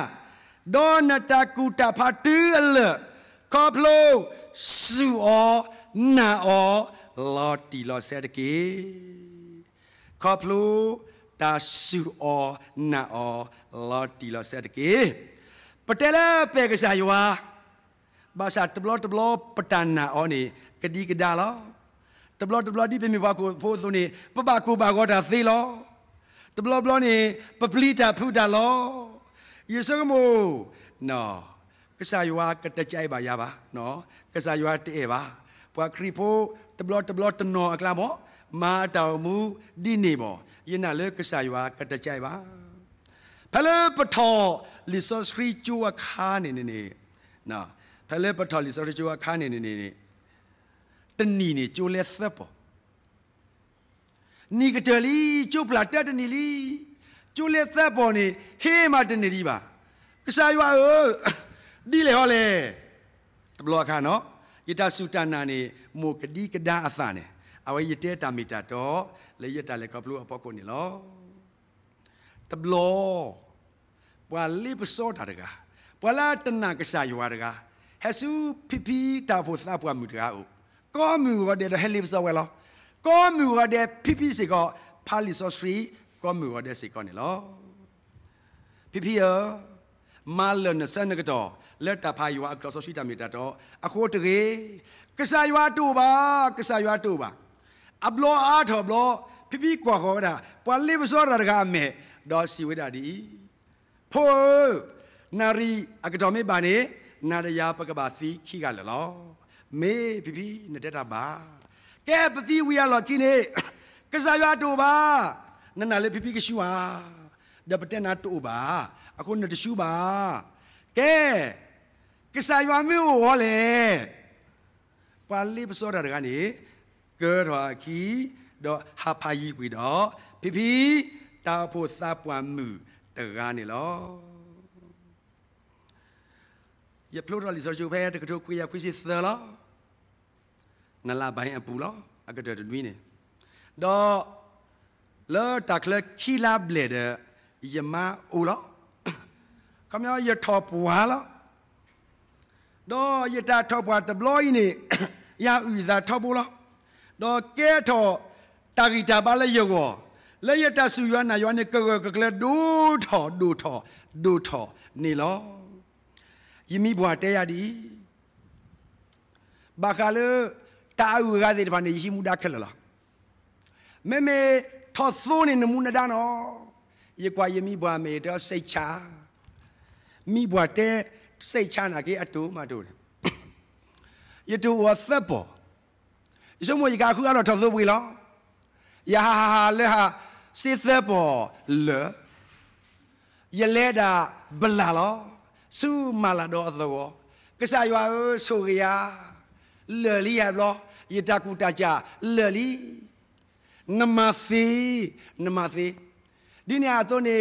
A: ดอนตะกูตะพาตื้อเลกอพโลสุออนาออลอตีลอเซตกีคอพลูตาสุออนาออลอตีลอเซตกีปะเตลเปกสายวาภาษาตบลอตบลอปะตานาออนี่กะดีกะดาลอตบลอตบลอดิเป็นมีวากูโพซุนี่ปะบากูบากอดาซีลอตบลอบลอนี่ปะปลีตาพุดาลอယေစုကမို့နော်ကစားယွာကတကြိုက်ပါရပါနော်ကစားယွာတဲ့ပါပွာခရီဖိုတဘလတဘလတနော်အကလာမောမာတောင်မူဒီနေမောယနာလေကစားယွာကတကြိုက်ပါဖလဲပထောလီဆိုစခရီချူအခါနေနေနေနော်ဖလဲပထောလီဆိုစခရီချူအခါနေနေနေတနီနေကျိုးလဲဆက်ပေါ်နီကတလီကျိုးပလာတက်တနီလီကျူလေသက်ပေါ်နေဟေးမတနေဒီပါကစားရွာဟိုဒီလေဟောလေတဘလောခါနော်ယတစုတနာနေမိုကတိကဒါအသနဲ့အဝေယတဲတာမီတာတော့လေယတလေကပလူအပေါကိုနေလောတဘလောပွာလိပစောတာတကပွာလာတနာကစားရွာတကဟဆူဖိဖိတာဖို့သပွားမှုတကအိုကောမူရတဲ့ဟဲလိပစောဝဲလောကောမူရတဲ့ဖိဖိစီကပါလီစောစရီကောမှုဟောတဲ့စိတ်ကောနေလောဖိဖိယမာလနစနကတော်လက်တာဖာယွာအကလောဆိုရှိတာမီတာတော့အခိုးတကေကဆာယွာတူပါကဆာယွာတူပါအဘလောအားတော်ဘလောဖိဖိကွာခေါ်တာပလိပစောရတကမဲတော့စီဝိတာဒီဖိုနာရီအကတော်မေပါနေနာရယာပကပါစီခိကလလောမေဖိဖိနတက်တာပါကဲပတိဝီရလောကိနေကဆာယွာတူပါနနာလေးဖိဖိကရှူဟာဒပတနာတူပါအခုနတရှူပါကဲကစားရွာမျိုးဟောလေပါဠိပစောတာကနေကောထွာခီတော့ဟာဖာယီကွေတော့ဖိဖိတာဖို့စပွမ်မှုတကနေလောယပလိုရလီဇာဂျူဘဲတကထိုခွေရခွေစီသလားနလာဘိုင်းအပူလားအကတတနွေးနေတော့ลตักเลขี้ลาบเลดยมาอูละคำยอยทอปวาละดอยตาทอปวาตบลอยนี่ยาอุจาทอปูละดอเกทอตากิตาบาลยโกแล้วยตาสุยานายวันนี้ก็ก็เลยดูทอดูทอดูทอนี่ล่ะยมีบัวตเตยดีบักาเลตาอุกาเดิฟันยิมุดักเคลละเมื่อတော်သွနေနမူနဒါနော်ယေကွာယမိဘွားမေတော့စိတ်ချမိဘွားတဲစိတ်ချနာကေအတူမတို့လေယတူဝသက်ပေါ်ယစုံမယကခုကတော့တော်သွပွေလောယာဟာလေဟာစိသက်ပေါ်လေယလဲတာဘလာလောစုမလာတော့အသောကစားရွာဆိုရရလေလီရလောယတကူတကြလေလီနမသေနမသေဒီနေရာတော့နေ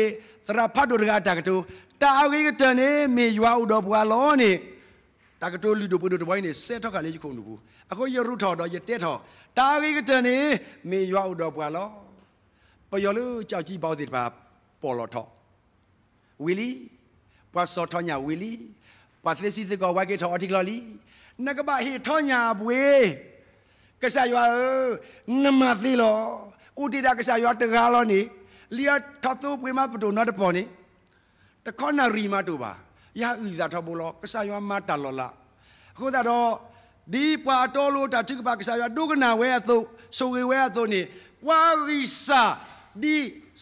A: သရဖတ်တို့ကတကတူတာအဝေးကတနေမေရွာဥတော်ဘွာလောနေတကတူလူတို့ပွေတို့တပိုင်းနေစဲထောက်ကလေးခုန်တို့ဘူးအခုရရုထော်တော့ရတက်ထော်တာအဝေးကတနေမေရွာဥတော်ဘွာလောပယောလူကြောက်ကြီးပေါ့တဲ့ပါပေါ်လောထော်ဝီလီပွာစောထောညာဝီလီပွာသစီစကောဝါကေထော်အတိကလောလီနကဘာဟီထောညာဘွေကဆာယောနမသီလောဥတီတာကဆာယောတကားလောနေလျာထတ်သူပွေမပတူနော်တပေါ်နေတခေါနာရီမတူပါရာဥဇာထဘောလောကဆာယောမတလောလာအခုတော့ဒီပါတော်လို့တာတိကပါကဆာယောဒုကနာဝဲအသူဆိုဝေဝဲအသူနေပွာရီစာဒီ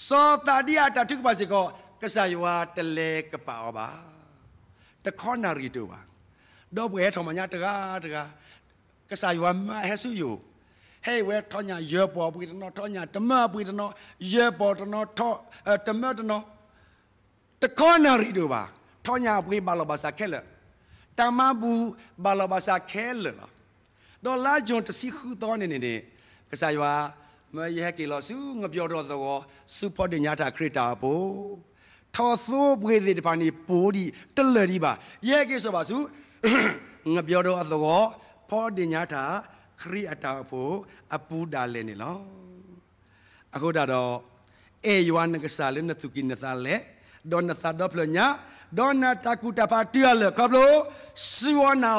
A: စောတာဒီအတာတိကပါစေကောကဆာယောတလေကပါပါတခေါနာရီတူပါတော့ဘွေထော်မညာတကားတကားကစားယောမဟဲဆူယောဟဲဝဲထောညာယောပေါ်ပွေတနောထောညာတမပွေတနောယောပေါ်တနောထောတမတနောတကောနာရီတို့ပါထောညာပွေဘလဘာစာခဲလတမဘူးဘလဘာစာခဲလတော့လာဂျွန်တစီခူတော်နေနေကစားယောမယဲကီလောစုငပြောတော်သောစုဖို့တင်ညာတာခရစ်တာပို့ထောသိုးပွေစီတပါနေပိုးဒီတလရီပါယဲကီဆိုပါစုငပြောတော်သောဖောဒညာတာခရိအတာဖို့အပူတာလဲနေလောအခုဒါတော့အေယဝနကစားလဲနသူကိနသလဲဒေါ်နသဒပလညာဒေါ်နာတကူတပါတီလဲကဘလိုစီဝနာ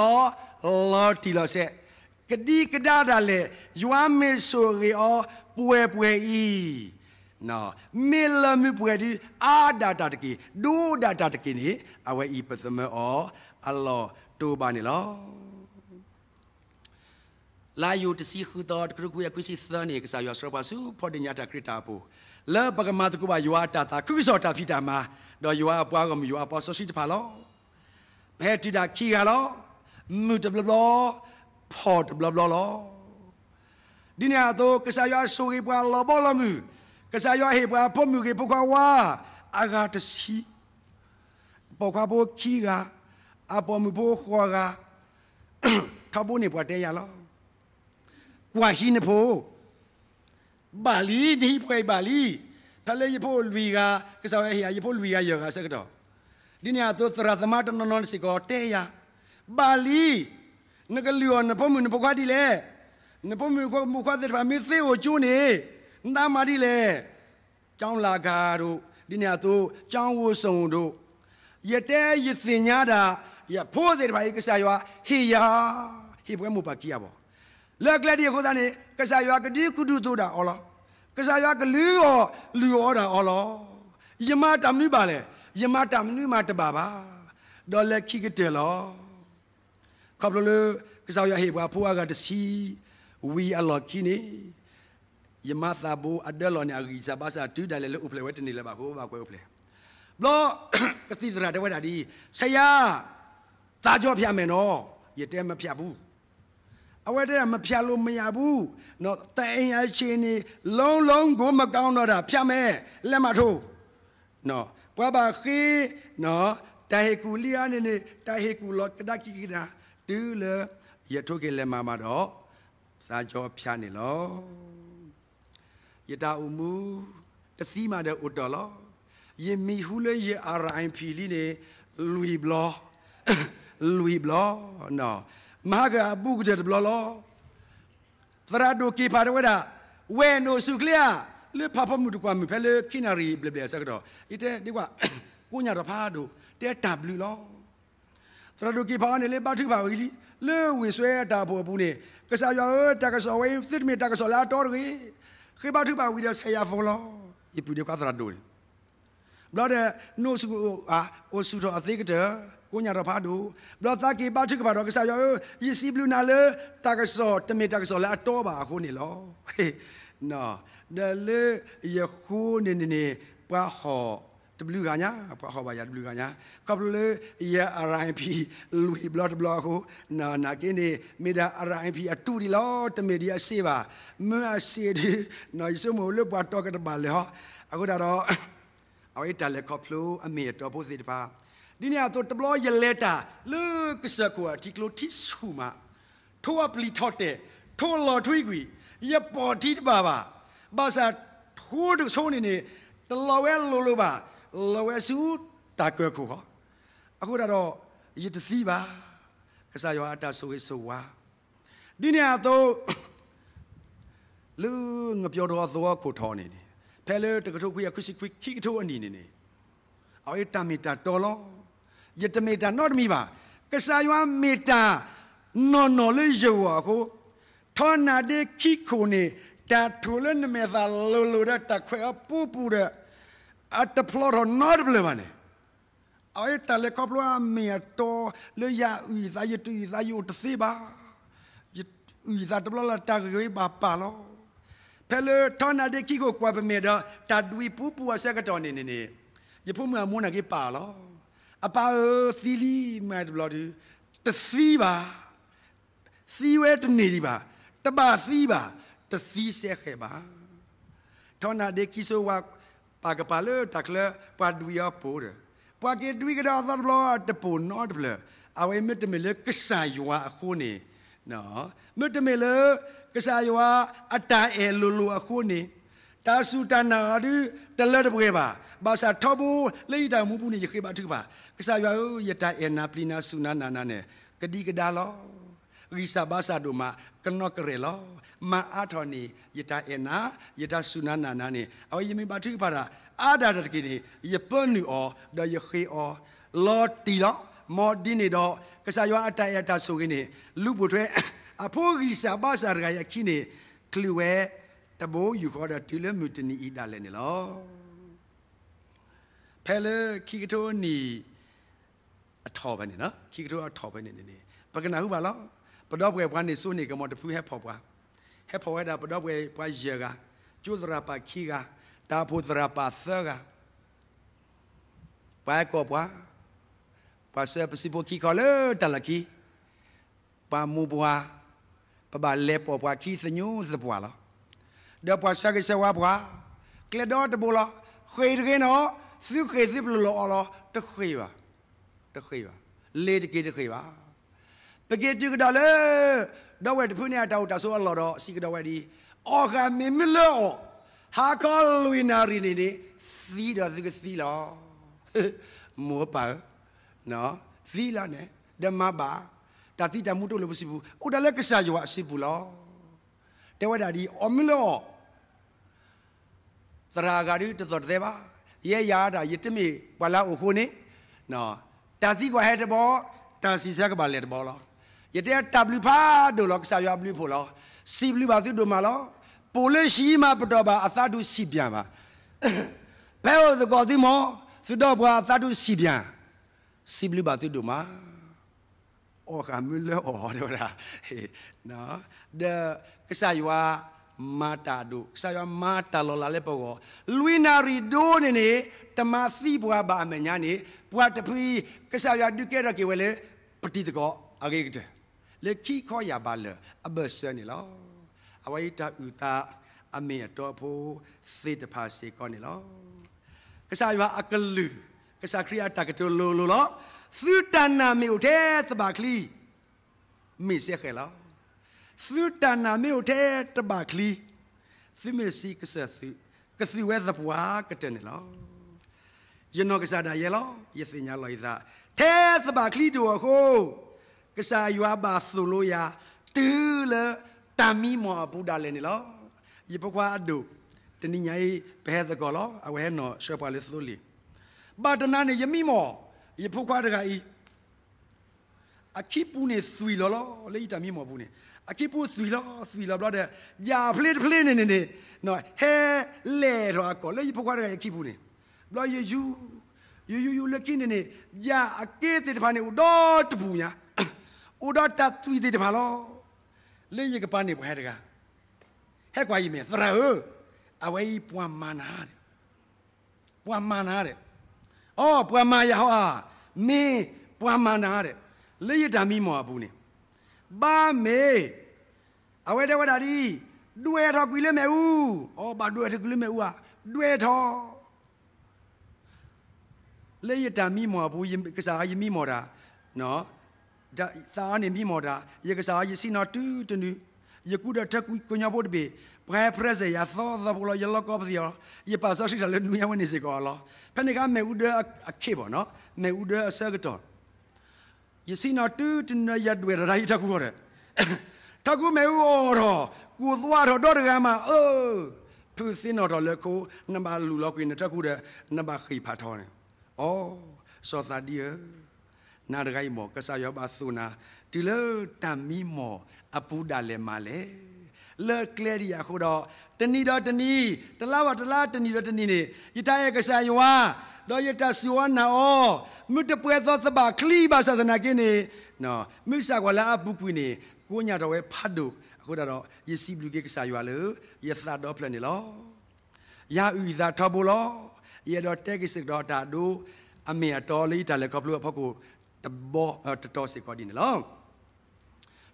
A: လောတီလောဆက်ကဒီကဒါဒါလဲယွမ်မေဆိုရီအောပွဲပွဲဤနော်မေလမီပွဲဒီအာဒတာတကီဒူဒတာတကီနီအဝဲဤပသမအောအလောတူပါနေလောလာယုတစီခူတော်တကရခုယခွစီသန်နေကစားယောစရပါစုဖော်ဒညာတာခရတာပူလာပကမတကူပါယွာတာတာခုစောတာဖိတာမာတော့ယွာအပွားကမယွာအပွားစောစီတဖာလောဘဲတီတာခီကလောမူတဘလဘလောဖော်တဘလဘလောလောဒီနေရာတော့ကစားယောဆိုရီပွားလောဘောလမူကစားယောဟေပွားဖို့မူကေပကွာဝါအာဂါတစီပေါ်ခွာဖို့ခီကအပေါ်မူဖို့ခေါ်ကခဘုန်နေပွားတဲရလောကွာရှိနေဖို့ဘာလီဒီပွဲဘာလီဖလေရဖို့လူကကစားရရဖို့လူရရကစကတော့ဒီနေရာသူသရသမတ်နနစီကောတေယဘာလီငကလျောနဖုံမနဖခါဒီလေနဖုံမခမခသရမီသေကိုကျူးနေနာမာဒီလေကျောင်းလာကာတို့ဒီနေရာသူကျောင်းဝဆုံတို့ရတဲရစင်ညာတာ ရဖို့စေတပါးကစားရဟေယဟေပွဲမူပါကီယဘောလက်ကလေးကိုသာနေကစားရွာကတိကုတုတို့တာအော်လားကစားရွာကလေးရောလူရောတာအော်လားယမတမနုပါလေယမတမနုမတပါပါဒေါ်လက်ခိကတဲလောကပလူကစားရွာဟေဘွားဖူအကတစီဝီအလော်ခိနေယမသဘူအဒဲလော်နေအဂီဇဘာစာတူတယ်လေဥပလေဝတ်နေလေပါဟိုပါကွယ်ဥပလေဘလောကတိဒရာတဝဲတာဒီဆရာသားကြောဖျက်မယ်နော်ရတဲမဖျက်ဘူးအဝတ်တဲ့မဖြတ်လို့မရဘူးနော်တအိမ်အချင်းနေလုံးလုံးကိုမကောင်းတော့တာဖြတ်မယ်လက်မထိုးနော်ပွားပါခေနော်တဟေကူလီယာနေနေတဟေကူလောကဒကိကိနာဒူးလေရထုကေလက်မမှာတော့စာကြောဖြတ်နေလောယတာဥမူတစီမာတဲ့ဥတော်လောယမီဟုလေရအရိုင်းဖီလီနေလူီဘလောလူီဘလောနော်မဟာကပုကတဲ့ဘလလောသရဒိုကေပါရဝဒဝဲနိုစုကလျာလေဖဖမှုတကွာမဖဲလေခိနာရီဘလဘလဆက်တော့ဤတဲ့ဒီကွာကိုညာတဖာတို့တဲ W လောသရဒိုကေပါနေလေပါထုပါဝီလီလေဝေဆွဲတာဘောဘူးနေကစားရောတကဆောဝင်းသစ်မီတကဆောလာတော်ရီခေပါထုပါဝီတဲ့ဆရာဖုံလောဤပူဒီကွာသရဒိုဘလောတဲ့နိုစုအာအိုစုတော့အသေးကတဲ့ kunya rapado blota ki ba thik ba ro sa yo yi si blue na le ta ka so te me ta ka so la to ba ho ni lo no de le ye khu ni ni ni pa ho w ကညာပဟောပါရ w ကညာကပလေရ RIP လူဘလော့ဘလော့ကိုနာနာကင်းနေမိဒါ RIP အတူဒီလောတမီဒီယာစေပါမွအစေဒီနိုင်စမိုလဘတ်တော့ကတပါလေဟောအခုတော့အဝိတလက်ကော့ဖလိုအမီတော့ပိုစီတပါဒီနေရာသူတဘလောရလက်တာလုကစကွာဒီကလိုတိစုမထိုးအပလီထော့တဲ့ထိုးလော်ထွေးကွီရပေါ်တိတပါပါဘာသာထိုးတဆုံးနေနေတလော်ဝဲလိုလိုပါလော်ဝဲစုတာကွယ်ခုဟောအခုတော့ရတစီပါကစားရောအတဆိုဝေဆိုဝါဒီနေရာသူလူငပြောတော်သောခုထောင်းနေနေဖဲလေတကထုခွေခရစ်ခွေခိကထုအနီနေနေအော်တမီတာတော်လောယတမေတာနော့တမီပါကဆာယွမ်မေတာနော်နော်လေးယောအခုထောနာဒေခိခိုနေတာထိုလနမေသာလိုလိုတဲ့တခွဲပူပူတဲ့အတဖလော်နော်ဘလမနဲ့အဲ့တလေကပလောမေတော်လေရဥဇာယတူဇာယုတစီပါဥဇာတဘလတာကွေးပါပါလောဖဲလေထောနာဒေခိခိုကွာပမေတာတဒွီပူပူအဆက်ကတော့နေနေနေယဖုမမုန်ကေပါလောအပါသီလီမဲ့ဘလော်ဒီတစီပါစီဝဲတနေဒီပါတပါစီပါ တစီဆက်ခဲပါထောနာဒေကိဆိုဝါပါကပါလေတက်လေပွားဒူရပိုးရပွားကေဒူကဒါသဘလော်တပူနော်တဘလအဝဲမတမလေကဆာယွာအခုနေနော်မတမလေကဆာယွာအတာအဲလူလူအခုနေတာစုတနာဒီတလက်တပွဲပါဘာသာထောက်ဘူးလိတမူဘူးနေရခေပါထုပါကစားရွာယတအေနာပလီနာဆုနာနာနာနဲ့ကတိကဒါလောရိစာဘာသာတို့မှာကနော့ကရေလောမအာထော်နေယတအေနာယတဆုနာနာနာနဲ့အော်ယမင်ပါထုပါတာအာဒါတကိနေယပန်နီအော်ဒယခေအော်လောတီလောမော်ဒီနေတော့ကစားရွာအတိုင်အတာဆိုခင်းနေလူပုထွဲအဖိုးကြီးစာဘာသာရကယခိနေကလူဝဲแต่โบอยู่ก็ได้ทุเลมุตินีอีดาเลนี่ล่ะเพลยคิกโตนี่อทอบันนี่นะคิกโตอทอบันนี่นี่นี่ปกติหนาหัวเราปอบเวันนี้สุนีก็มอดพูให้พบว่า ให้พบว่าดาปอบเวไปเยอะกาจูสราปาคิกาตาพูสราปาเสกะไปกบว่าปัสเาวะสิบกี่คนเลยตลอดกี่ปามูบว่ปะบาลเล็บปอบว่าคิสัญญูสบัวล่ะเดี๋ยวพอชักเชว่าบัวเกลดอตบุละเคยเรียนเหรอซื้อเคยซื้อปลุกอ๋อตะเคยวะตะเคยวะเลดกีตะเคยวะปเกติกดาเลยดาวเวทพูเนี่ยดาวตาสวนหลอดสิกดาวเวดี ออกามิมิเลอฮาคอลลุยนารีนี่นี่สีดอสิกสีหลอมัวปะเนาะစီလာနဲ့ဓမ္မပါတတိတမှုတို့လို့မရှိဘူးဥဒလက်ကစားယောအရှိဘူးလားတဲဝဒါဒီအမလောတရာဂါရီတဇော်တဲ့ပါရဲရာတာယတမီပလာအိုခိုနေနော်တာစီကွာဟဲ့တဘောတာစီဆက်ကပါလေတဘောလောယတဲ့ W ဖာဒိုလောက်ဆာယဝလူဖိုလော CW ဘာသူဒိုမာလောပိုလေရှိမပတော်ပါအသတုစီပြန်ပါဘဲဟိုသကောသီမောသူတော်ဘွာအသတုစီပြန် CW ဘာသူဒိုမာအော်ကမူလောအော်ဒေါ်ရာဟေနော်ဒါကဆာယဝမာတာတို့ဆာယောမာတာလောလာလေပေါ်ကိုလွီနာရီဒိုနေနေတမသီဘွားပါမညာနေဘွားတပီကဆာယောဒုကေရကေဝလေပတိတကောအဂိတ်လေခီခေါ်ရပါလေအဘဆန်နီလောအဝိတာဥတာအမေတော်ဖို့စေတဖာစေကောနေလောကဆာယောအကလူကဆာခရိယတကတိုလိုလိုလောသုတနာမီဥတဲ့သဘာကလီမိစေခဲလောသုတနာမေုထဲတဘကလီသမေစီကဆသကသဝဲသပွားကတနေလောယနောကစားတာယေလောယသိညာလောဤသာထဲသဘကလီတောခိုကစားယွာဘာသုလိုယာတူလတာမီမောဘုဒ္ဓလည်းနေလောယပခွာအဒုတနိညာယေဘဟဲသကောလောအဝဲနောဆွဲပါလေသုလီဘာတနာနေယမိမောယဖခွာတကဤအခိပူနေသွီလောလောလေဤတာမီမောဘူးနေ ki pus vi las vi la bla ja plet plene ne no he le ko le po ki pu ne bla ye ju ye ju ju le ki ne ja a ke te pa ne u do te pu nya u do ta tu te te pa lo le ye ke pa ne po he ga he kwa yi me ra ho a we yi po ma na re po ma na re o po ma ya ho a me po ma na re le ye da mi mo a bu ne ba me အဝဲတဲ့ဝဲတာဒီဒွေထောက်ကွေလေးမဲဦးဩဘာဒွေထောက်ကွေလေးမဲဦးဟာဒွေထောက်လေရတမီမော်ဘူးယင်ကစားယမီမော်တာနော်ဒါသာနေမီမော်တာယကစားယစီနော်တူးတနူယကုဒထက်ကွေကိုညာဖို့တပေပရပရစေယသောသဘလိုယလကောပစီယယပါစရှိတယ်နူယဝနေစေကောလားဖနေကမဲဦးဒွအခေပေါ့နော်မဲဦးဒွအစကတော်ယစီနော်တူးတနူယတ်ဝဲရာဟိတခုခေါ်တယ် ကကုမေဥတော်ကိုသွားတော်တော်တကမှာအိုးသူစင်းတော်တော်လေကိုနံပါလူလောက်ကိနေတခုတဲ့နံပါခိဖတ်တော်နေဩစောသာဒီယနာရဂိုင်မောကဆာယောဘသုနာတီလတမီမောအပူဒါလေမာလေလေကလေရီယာခုတော့တဏီတော့တဏီတလားပါတလားတဏီတော့တဏီနေယတရဲ့ကဆာယောတော့ယတစီဝနာဩမြတ်ပွဲသောသဘာခလီပါသာသနာကင်းနေနော်မိစ္ဆာကလာအပူပွေနေကိုညာတော့ဝဲဖတ်တို့အခုတော့ယေစီဘလူကေကစားရွာလို့ယေသတော့ဖလနေလောယာဥဇာထဘလောယေတော့တက်ကိစတော့တာတို့အမေအတော်လေးတလည်းကပလူအဖကိုတဘောတတော်စီကောဒီနေလော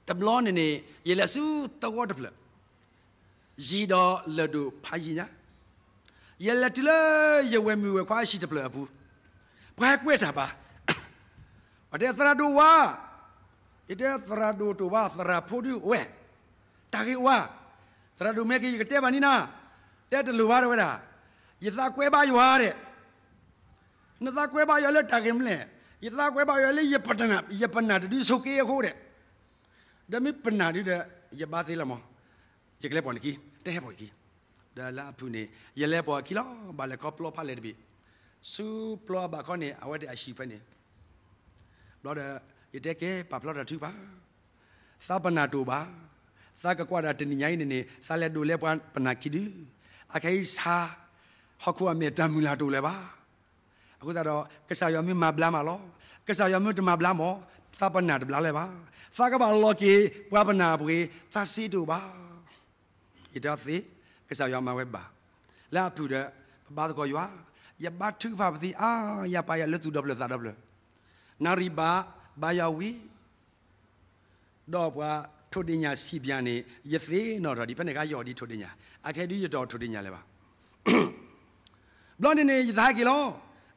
A: တဘလောနေနေယေလဆူတော့တဖလဂျီတော့လဒူဖာဂျီညာယေလတလယေဝဲမူဝဲခွာရှိတဖလအဘူးဘွားကွဲ့တာပါအတဲ့သရဒူဝါอิเดสระดูตัวสระพูดว่เวตากิว่าสระดูเมกิกเจ็บันนี้นะเด็ดลูวาร์เวลายิ่งสักเวบายว่าร์เรนั่สักเวบายเลยตากิมเลยยิ่งสักเวบายเลยยี่ปัตนายี่ปันนาดูสุกี้โเรเดมิปันนาดูเดยี่บาสิละมั้งยี่เล็บปอนกี้เตะปอนกี้เดลาพูนี่ยี่เล็บปอนกี้ล้อบาลก็ปลอพาเลดบีสู้ปลอบาคอนี่เอาไว้ได้อาชีพเนี่อเาเดယတက်ကဲပပလော့တာသူပါသပနာတူပါသကကွာတာတနိညာနေနေသလက်တူလဲပန်ပနာခိဒီအခိုင်စာဟခုအမေတမူလာတူလဲပါအခုတော့ကဆာယောမြမဘလာမလောကဆာယောမြတမဘလာမောသပနာတဘလာလဲပါသကပါလောကီပဝပနာပွေသစီတူပါယတသိကဆာယောမဝဲပါလာပြူတဲ့ဘာတကောယွာယဘတ်သူဖာပစီအာယပါယလတူဒဘလဇာဒဘလနာရီဘာบายาวีดอบว่า ทุดิญาสีบยานียศีนอรดีป็นเอกยอดีทุดิญาอาคดูยดอทุดิญาเลยวะบลอนี่เนี่ยจะหากี่ล้อ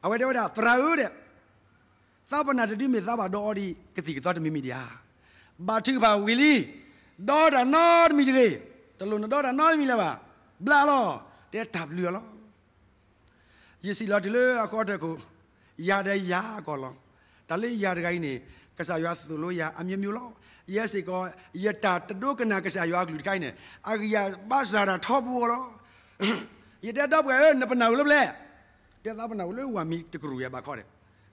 A: เอาไว้เดี๋ยวเดี๋ยวตราอือเด็ทราบปัญหาจะดีไม่ทราบดออดีกสิกรจะมีมีเดียบาทึกบาวิลีดอดานอดมีจีตลอดนดอดานอดมีเลยวะบลาล้อเดี๋ยวทับเรือล้อยศีลอดีเลยอาโคอเดกูยาได้ยาก่อนล้อတလေးရာတကိုင်းနေကဆာရွာသူလို့ရအမြမျိုးလောက်ရက်စီကောယတာတတုကနာကဆာရွာကလူတကိုင်းနေအဂိယဘာဇာရာထောဘူးလောယတတော့ပဲနပနာလို့လဲတသပနာလို့ဝါမီတကရူရပါခေါ်တယ်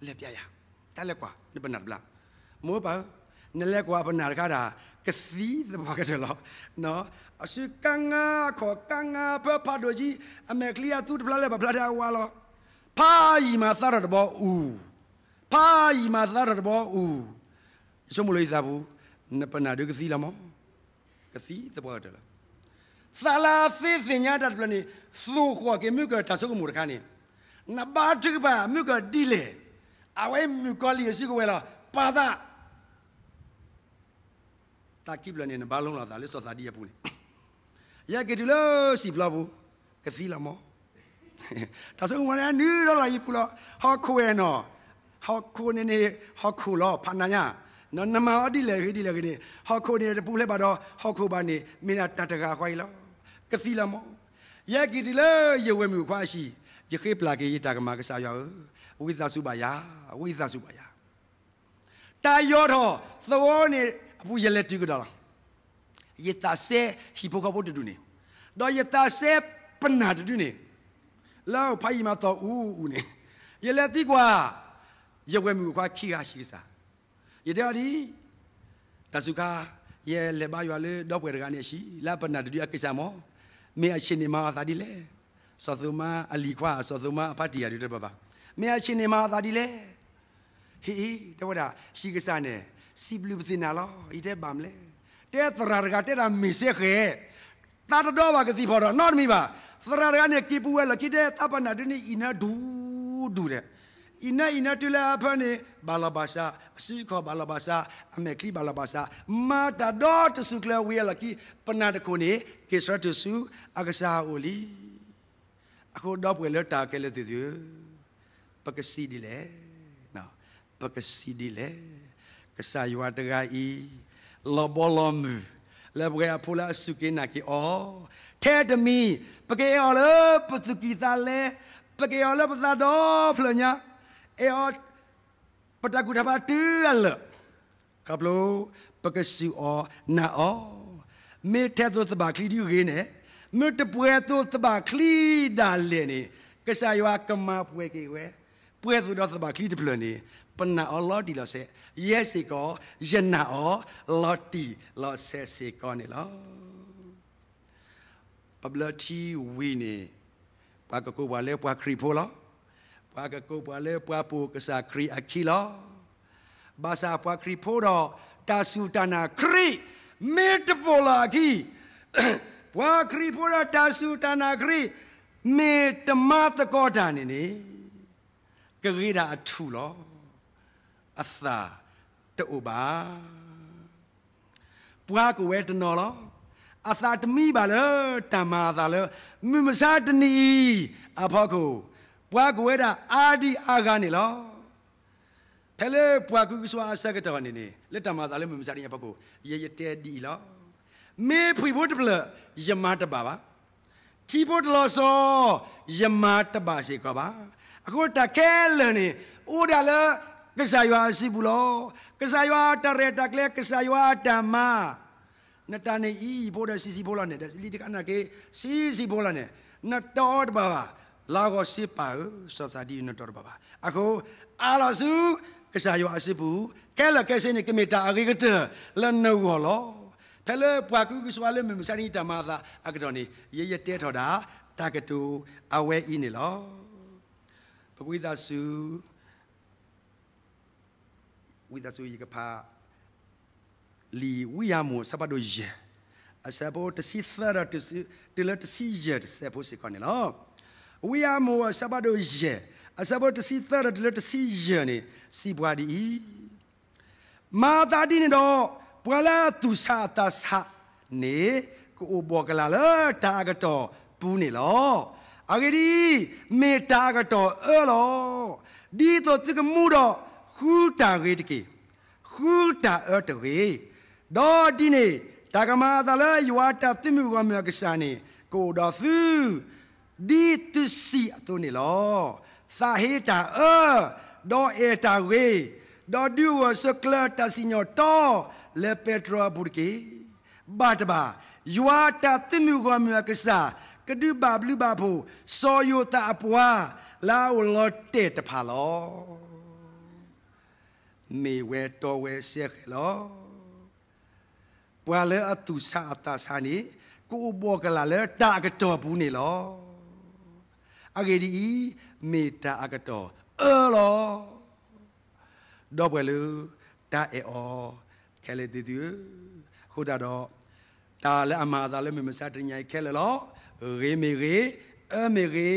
A: လက်ပြရတလက်ကွာနပနာဘလားမောပါနလက်ကွာပနာကတာ ကစီသဘောကတလောနော်အစုကငါခေါ်ကငါဖဖတ်တို့ကြီးအမေကလီယာသူတပလာလဲပလာတာဝါလောဖာယီမာသရတဘောဦး pa i ma sa ra bo u so mo lo isa bu na pa na de ka si la mo ka si sa bo da la sa la si si nya da pla ni su ko ke mu ka ta so ko mu ka ni na ba ti ba mu ka di le a we mu ko li si ko we la pa da ta ki pla ni na ba long la da le so sa di ya bu ni ya ke ti lo si pla bu ka si la mo ta so mo na ni ro la yi pu lo ha ko we no ဟောခုနေနေဟောခုလောဖနာညာနော်နမအဒီလေဟီဒီလေကနေဟောခုနေတပူလဲပါတော့ဟောခုပါနေမင်းတတကာခွိုင်လောကစီလာမောယက်ကီတလေယဝဲမြူခွာရှိယခေပလာကေတကမကစားရောဝိဇာစုပါယာဝိဇာစုပါယာတာယောတော့သဝောနေအပူရလက်တီကတော်လားယတာဆေဟီပိုကဘုတ်တူနေတော့ယတာဆေပနာတူနေလောက်ဖိုင်မတော်ဦးဦးနေရလက်တီကွာရက်ဝဲမှုခွာခီရရှိစာယတရီတဆုခာယေလေဘာရွာလေတော့ပွဲရကနေရှိလာပနာတူရကိစ္စမောမေအရှင်နေမာသာဒီလေစောသူမအလီခွာစောသူမအဖတ်တီရတူတပပါမေအရှင်နေမာသာဒီလေဟီတော်တာရှိကစားနဲ့စီဘလူပစင်နာလောဤတဲ့ဗမ်လေတဲ့သရရကတဲ့တာမီစေခဲတာတော်ပါကစီဖော်တော့နော်မီပါသရရကနဲ့ကိပူဝဲလကိတဲ့တပနာဒနီအီနာဒူဒူတဲ့ ina ina tula apane balabasa asiko balabasa amekli balabasa mata dot sukla wiala ki panada kone kesra tu su agasa oli ako dop wele ta kele tu tu pakasi dile na pakasi dile kesaywa terai lobolom lebre apula sukina ki o tedmi pake ole patuki sale pake ole patado flanya เออปตะกุดาบาตือละกับโลปกสิออนาออเมเทตุตบาคลีดิเกเนเมตปวยตุตบาคลีดาเลเนกษายากมาปวยเกเวปวยตุดอตบาคลีดิพลเนပနာအလော်ဒီလောဆေယက်စီကောယနာအောလော်တီလော်ဆေစီကောနေလောပဘလတီဝီနေပါကကိုဘာလဲပွားခရီဖိုလောပွားကကိုပွားလဲပွားပူကစားခရီအခီလောဘာသာပွားခရီဖို့တော့တာစုတနာခရီမေတ္တပိုလာခီပွားခရီဖို့တော့တာစုတနာခရီမေတ္တမသကောတာနေနေကရီတာအထုလောအသာတူပါပွားကဝဲတနော်လောအသာတမိပါလေတမသာလေမြမစာတနီအဖောက်ကိုဘွာကွဲတာအာဒီအာကနေလောဖဲလေဘွာကူဆွာဆက်ကတော်နေနေလက်တမသားလည်းမမစားတဲ့ဘက်ကိုရရတဲဒီလောမေဖွေဖို့တပလယမတပါပါတီဖို့တလောစောယမတပါရှိကပါအခုတကဲလနေဦးတယ်လေကစားရွာစီဘူးလောကစားရွာတရတက်လေကစားရွာတမနတနေဤဖို့တဲ့စီစီဖို့လာနေတယ်လီတကနာကေစီစီဖို့လာနေနတော်တပါပါလာကိုစီပါစောတာဒီနတော်ဘာဘာအခုအာလာစုကစားယောအစီဘူးကဲလကဲစင်းကမီတာအဂိကတလနောဟောလောဖဲလေပွာကူကစွာလေမစရီတမသာအကတော်နေရရတဲထော်တာတကတူအဝဲဤနေလောပပွေးသာစုဝိဒဆူယကပါလီဝီယာမိုစပဒိုယေအစဘောတစီသရတစီတလတစီယေစဘောစီကောနေလော we are more sabado ye a sabado to see third to to see ye ni si bwa di i ma ta di ni do bwa la tu sa ta sa ni ko o bo ka la la ta ga to pu ni lo အဂရီမေတာကတော်အလောဒီတော့တကမှုတော့ခူတာရေတကေခူတာအတကေတော့ဒီနေတကမာသလဲယွာတာတိမှုကမြကစနေကိုတော်သူดีตุสีตัวนี่ลอสาเหตาเออดอเอตาเวดอดิวสเคลตาสิญโตเลเปโตรบุรกีบาตบายัวตาติมิกวามิวกษากดุบาบลุบาโพซอโยตาอปวาลาอุลอเตตพาลอမေဝဲတော်ဝဲဆက်လောပွာလဲအတူစာအတာစာနေကိုဘောကလာလဲတာကတော်ဘူးနေလောအဂေဒီမေတာအကတောအော်လောဒေါ်ဘလူတာအောခဲလေတီတူခုဒါတော့တာလည်းအမာသာလည်းမမစတညာခဲလေလောရေမေရေအမေရေ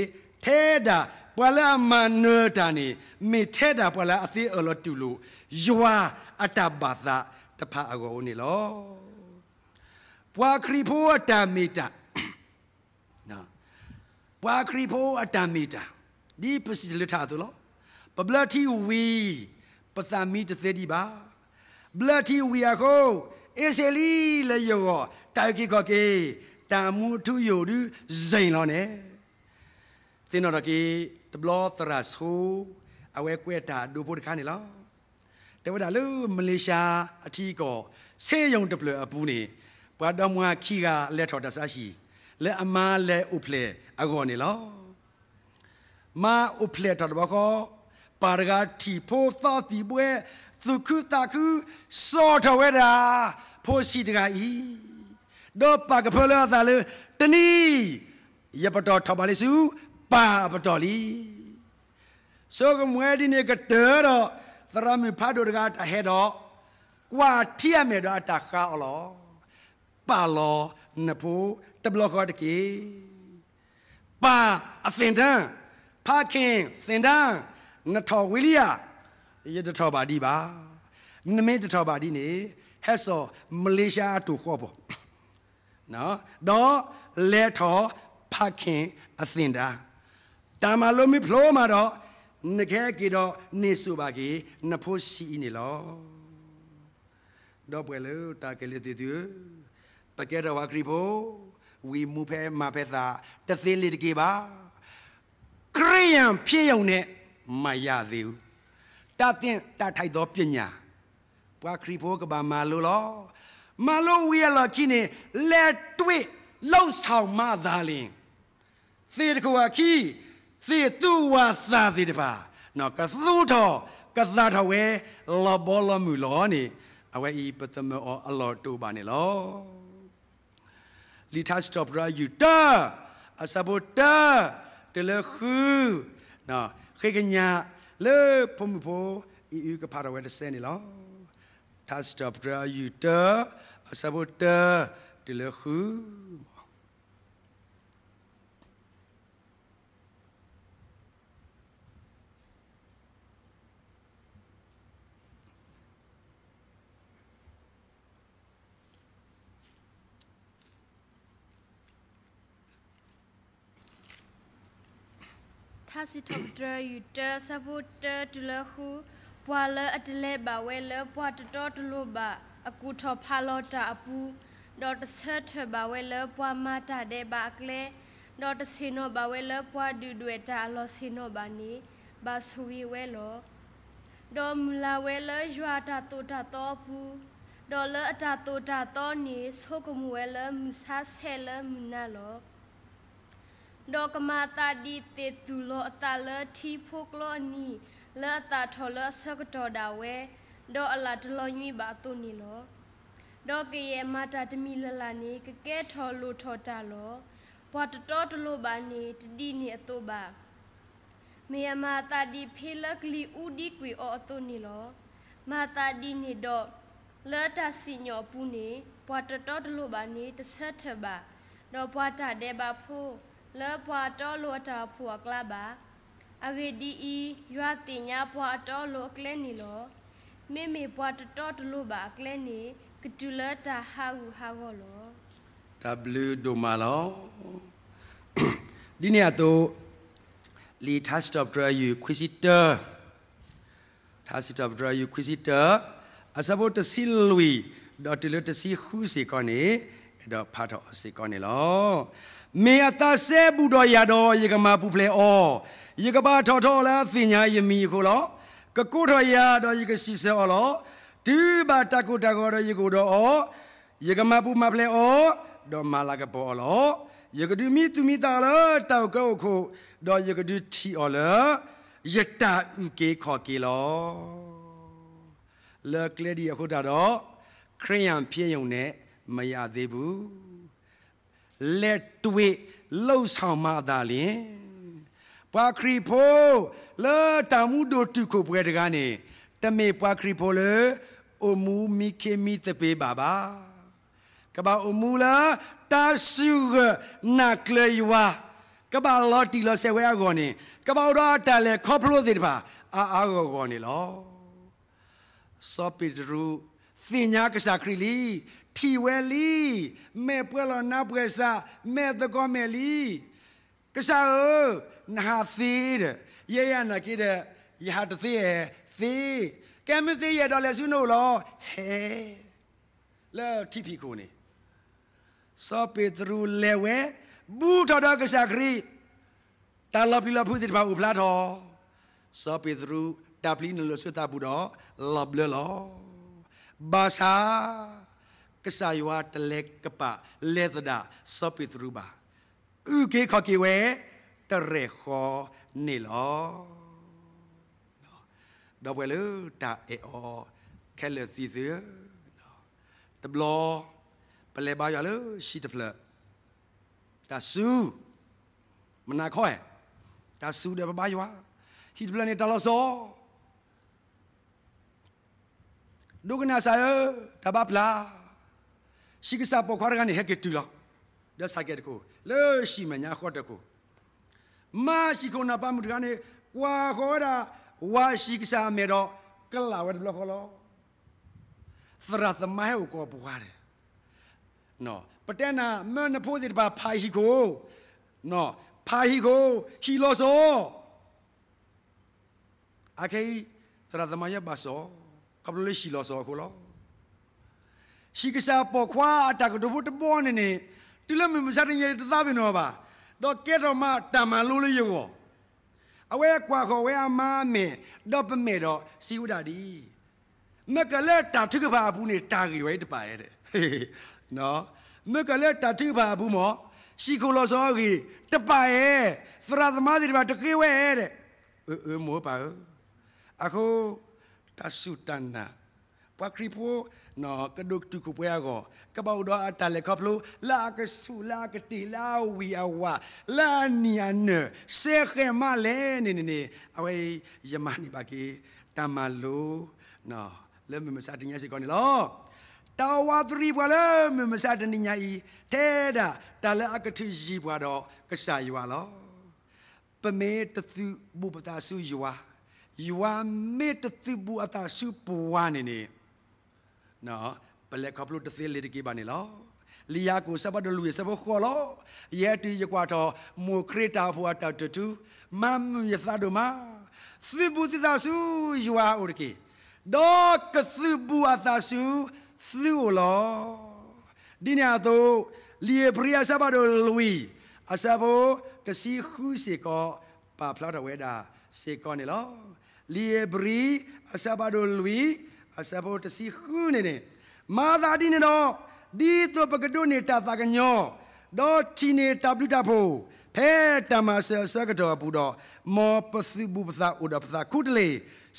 A: ထဲတာပွာလာမနတာနေမေထဲတာပွာလာအသေးအော်လောတူလို့ယွာအတဘာသာတဖအကောနေလောပွာခရီဖိုးတာမီတာဘွာခရီဖိုအတမီတာဒီပစီလထသလောပဘလတီဝီပသမီတသက်ဒီပါဘလတီဝီအခုအစ်စလီလေယောတိုက်ကီကကေတာမူထူယိုဒူဇိန်လောနဲ့တင်းတော်ကေတဘလောသရဆူအဝဲကွဲတာဒူဖို့တခါနေလောတဝဒါလူမလေးရှားအထီကောဆေးယုံတပလအပူနေဘွာတော်မွာခီကလက်ထော်တဆာရှိและามาเละอุเพลอากนี่ล้อมาอุเพลตัดบอกปารกาทีโพสตทีบุวยสุขุตาคสอโทเวดาโพสิดกายีดอปากเพลอซาเลตนี่ยับตอทบาลิสูปาบตอลีโซขมวยดินเอกเดอร์สรามิพาดูรกาตาเฮดอกว่าเทียมเอมดอตข้าอลอปาลอนพูတဘလခေါ်တကေပါအစင်တန်းဖခင်စင်တန်းနထော်ဝီလီယာရတထော်ပါဒီပါနမင်းတထော်ပါဒီနေဟက်ဆော်မလေးရှားတူခေါ်ပေါ့နော်တော့လဲထော်ဖခင် အစင်တာတာမလို့မဖလို့မှာတော့နခဲကီတော့နေစုပါကေနဖို့စီနေလောတော့ပွဲလို့တာကလေးတူတကယ်တော့ဝါခရီဖို့ဝီမူဖဲမဖဲသာတသိလေးတကေပါခရိယံဖြစ်ယုံနဲ့မရသေးဘူးတသင်တထိုက်သောပညာပွားခရီဖို့ကဘာမလိုလောမလိုဝီရလောကြီးနေလက်တွေ့လှုပ်ဆောင်မှသာလင်သေတကွာခီသေသူဝါသာသေတပါနော်ကသုထောကသထဝဲလဘောလမူလောနေအဝဲဤပသမအောအလောတူပါနေလောลีทัสจอบรายอยู่เตอร์อาซาโบเตอร์เตเลคือเนาะเคยกันยาเลิกพมโพอีอูกับพาราเวดเซนี่หรอทัสจอบรายอยู่เตอร์อาซาโบเตอร์เตเลคือ
C: စစ်ထုတ်ဒရယူတဆဘုတ်တလခုဘွာလအတလဲပါဝဲလဘွာတတော်တလို့ပါအကူထော်ဖာလောတာအပူဒေါ်တဆတ်ထပါဝဲလဘွာမတာတဲ့ပါကလေဒေါ်တစီနိုပါဝဲလဘွာဒူဒွေတာလောစီနိုပါနီဘာဆူဝီဝဲလောဒေါ်မူလာဝဲလရွာတာတူတာတော်ဘူးဒေါ်လအတာတူတာတော်နီဆိုကမူဝဲလမူဆာဆဲလမူနာလောดอกมาตาดีเตตุโลอตาเลทีพวกโลนีเลอตาทอเลสกตอดาเวดออลาตลอญีบาตุนีโลดอกเกยมาตาตมีลลานีกะแกทอโลทอตาโลบวตตอตโลบานีตดีนีอตุบาเมียมาตาดีเพลกลีอูดีกวีออตุนีโลมาตาดีนีดอกเลอตาสิญอปูนีบวตตอตโลบานีตเซทบาดอบวตาเดบาพูလေပွာတော်လိုတာဖွာကလပါအဂဒီဤရွာတင်ညာပွာတော်လိုကလဲနေလောမိမိပွားတော်တလို့ပါကလဲနေကဒူလတာဟာဟူဟာဂောလော
A: W ဒိုမာလောဒီနေရာတော့ Lee Tast of Dra you Quisitor Tast of Dra you Quisitor အစဘတ်စီလူီဒေါ်တလတစီခူစီကောနေဒေါ်ဖတ်တော်စီကောနေလောမေအတာဆဲဘူးတော်ရတော်ယေကမာပူဖလေအောယေကပါထော်ထော်လားစင်ညာယမီခိုလောကကုထော်ရတော်ယေကစီဆဲအောလောဒီဘာတကုတကောတော်ယေကိုတော်အောယေကမာပူမဖလေအောတော်မာလာကပေါ်လောယေကဒူမီတူမီတာလားတောက်ကောခိုတော်ယေကဒူတီအောလားယတာဥကေခေါ်ကေလောလက်ကလေးဒီအခုတာတော့ခရိယံပြည့်ုံနဲ့မရသေးဘူးလက်တွေ့လှုပ်ဆောင်မှသာလျှင်ပွားခရီဖိုလာတမှုဒိုတုကိုပွဲတကားနေတမေပွားခရီဖိုလေအမှုမိခေမိတပေပါပါကဘာအမှုလာတာစုကနာကလေယွာကဘာလော်တီလော်ဆဲဝဲအကောနေကဘာတော့တလဲခေါပလို့စီတပါအာအာကောကောနေလောစောပိတရူစင်ညာကစားခရီလီทีเวลีเม่เพื่อนรานับเกษาเม่ตะก็เมลีกษาเออนาซีดเยียนักกิดยาตซีเอซีแกไม่ซีเยดอลเลสุโนโลเฮแล้วที่พี่คนนี้สาบเปตรูเลเวบูทอดอกษากรีตาลอลีลาพูดถิงพาอุปราทอสบเปตรูดับลีนลสุตาบุดอลอบเลลอบาซากษัยวาตเล็กกะปะเลตดาสปิตรูบาอือเกขอกิเวตเรขอเนี่ลอดอกเวลตาเอออแคเลซีเซือตบลอปะเลบายาลือชีตะพอตาซูมนาค่อยตาซูเดบบายว่าฮิตบลเนตาลอซอดูกันนะสายเออตาบับลาရှိကစားပေါ်ခွာရကနေဟက်ကတူလာဒါဆိုင်ကတကိုလေရှိမညာခေါ်တကိုမရှိခုနာပမှုတကနေကွာခေါ်တာဝါရှိကစားမေတော့ကလာဝတ်ဘလခလောဖရသမဟေကိုပွားတယ်နော်ပတနာမန်ဖိုးဒီဘာဖာဟီကိုနော်ဖာဟီကိုဟီလောစောအခေသရသမယဘာစောကဘလရှိလောစောခလောရှိကစားပေါ်ခွာတကဒဘုတ်ပေါ်နေနေတူလမမစားတဲ့တသားပင်တော့ပါတော့ကဲတော့မှတမန်လို့လေးရောအဝဲကွာခေါ်ဝဲအမားမေတော့ပမေတော့စီဝတာဒီမကလက်တာထုကပါဘူးနေတာကြီးဝဲတပါရဲ့တဲ့နော်မကလက်တာထုကပါဘူးမောရှိခိုလောစောကြီးတပါရဲ့သရသမားတွေပါတကေဝဲတဲ့အဲမောပါအခုတဆုတနာပခရီပိုနော်ကဒုတ်တူကူပွဲကောကပောက်တော့အတလေကပလူလာကဆူလာကတီလာဝီအဝါလာနီယန်ဆေခေမလဲနေနေနေအဝေးယမနီပါကေတမလိုနော်လဲမမစတင်ရစီကောနေလောတာဝသရီဘွာလဲမမစတင်ညာဤတဲတာတလဲအကတိရီဘွာတော့ကဆာယွာလောပမေတသုဘုပတာဆူယွာယွာမေတသုဘုအတာဆူပွားနေနေနော်ပလက်ခပလုတသိလေတကိပါနေလောလီယာကိုစပတ်တလူရစပခေါ်လောရဲတီရကွာတော်မူခရတာဖွာတတတူမမ်ယသဒမသီဘူးသီသာစုယွာအိုရကိဒေါကသီဘူးအသာစုသီဝလောဒီညာတော့လီယပရိယစပတ်တလူီအစဘောတစီခုစီကောပါဖလာတော်ဝဲတာစေကောနေလောလီယဘရီအစပတ်တလူီအစဘောတစီခုနေနေမာသာဒီနေတော့ဒီတော့ပကဒုန်နေတာတာကညောတော့ချီနေတာပလူတာဖို့ဖဲတမဆဆကတော်ပူတော့မောပစုဘူပစာဥဒပစာခုတလေ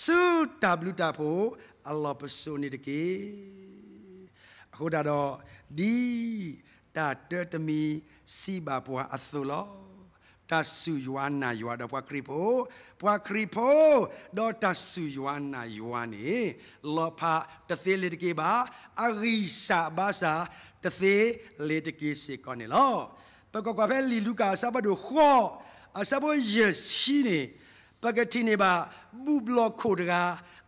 A: စူတာပလူတာဖို့အလ္လာဟ်ပစုနေတကေအခုတော့ဒီတာတတမီစီဘာပွားအသုလောတဆူယွာနာယွာတော့ပွားခရီဖိုပွားခရီဖိုတော့တဆူယွာနာယွာနေလောဖာတသေးလေးတကေပါအရိစာဘာစာတသေးလေးတကေစေကောနေလောပကကပဲလီလူကာစဘဒိုခေါ်အစဘောယရှိနေပကတိနေပါဘူဘလော့ခိုတက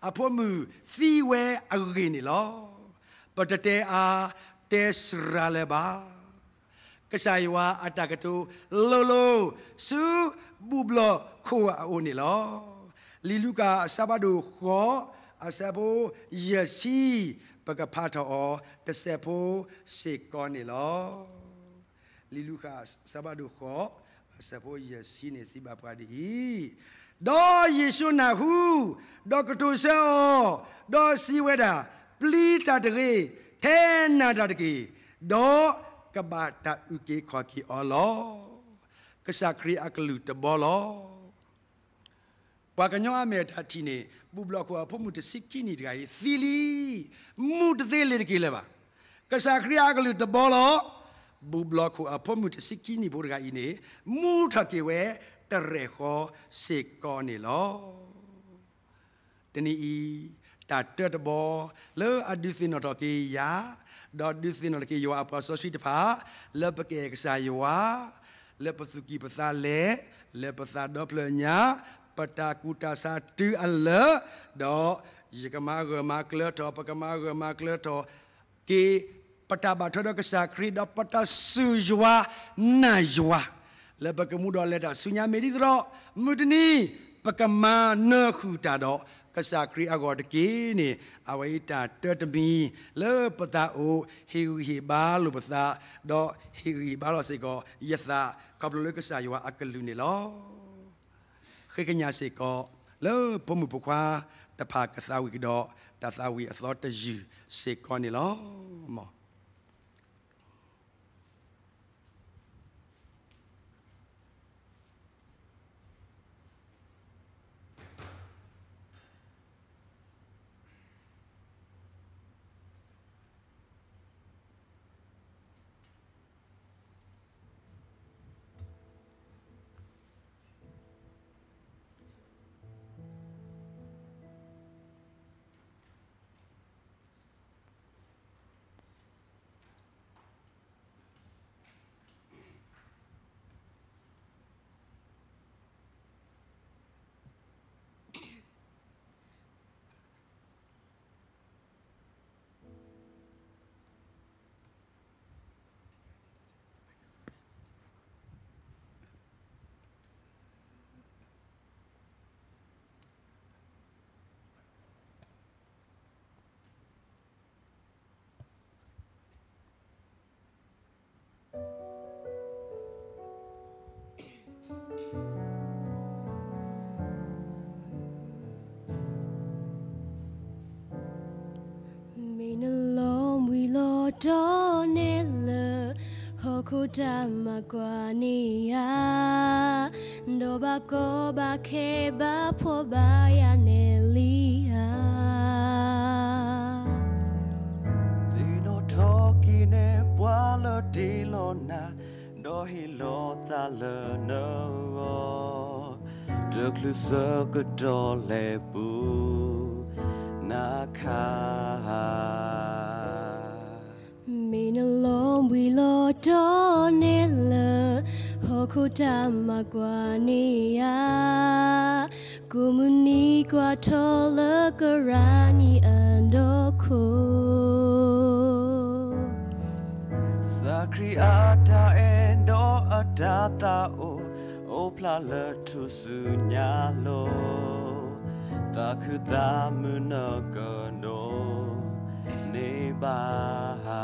A: အဖို့မူသီဝဲအဂိနေလောပတတဲအာတက်စရာလေပါကဆာယဝအတကတုလိုလိုစူဘူဘလခိုအိုနီလောလီလူကာဆဘဒိုခောအဆဘိုယစီပကဖာထောတဆက်ဖိုးစေကောနီလောလီလူကာဆဘဒိုခောအဆဘိုယစီနေစီဘပဒီတော့ယေရှုနာဟုဒေါကတိုဆဲဒေါ်စီဝဲတာပလီတာတကေထဲနာတာတကေဒေါ်ကဘာတဥကေခေါ်ကီအော်လောကဆာခရီအကလူတဘောလောပကညောအမေတာတီနေပူဘလခွာဖမှုတစိကိနီတကရီသီလီမုတသေးလေတကေလေပါကဆာခရီအကလူတဘောလောဘူဘလခွာဖမှုတစိကိနီဘောကီနေမူထကေဝဲတရေခောစေကောနေလောတနီဤတာတတဘောလောအဒီစင်တော်ကေယာดอดิสินอลกิโยอาพอสชิตภาเลปเกกสายวาเลปสุกิปสาเลเลปสาดอเพลญาปตากุตาสาตืออัลเลดอยกมาเรมาเคลทอปกมาเรมาเคลทอกีปตาบัทดอกสาครีดอปตาสุยวานายว่าလဘကမှုတော်လက်တာဆုညာမေတိတော်မုဒနီပကမနခုတာတော်ကဆာခရီအကောတကီနီအဝိတာတတမီလေပတာအိုဟီဟီဘာလူပသာဒေါ်ဟီဟီဘာလောစေကောယသကဘလလကဆာယဝအကလူနီလောခေကညာစေကောလေပမှုပခွာတဖာကဆာဝီကဒေါ်တသဝီအသောတယူစေကောနီလောမော
B: utamakwaniya ndo bako bake bapho bayaneliya
D: tinothokine bwalo dilona do o ndo na teklusokotolebunaka
B: တော်နေလဟခုတမကွာနေယာ Gumuni kwatola karani andoko
D: Sakri ata endo adata o opla le tusunyalo Takuta ne nebaha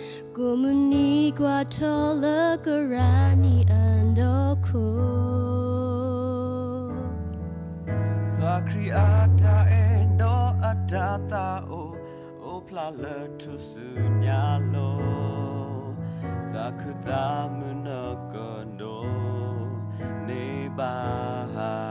B: Kumuniga tola garani and oko
D: Sakri ata endo atata o Opla le tu sunyalo Takuta munagondo Nebaha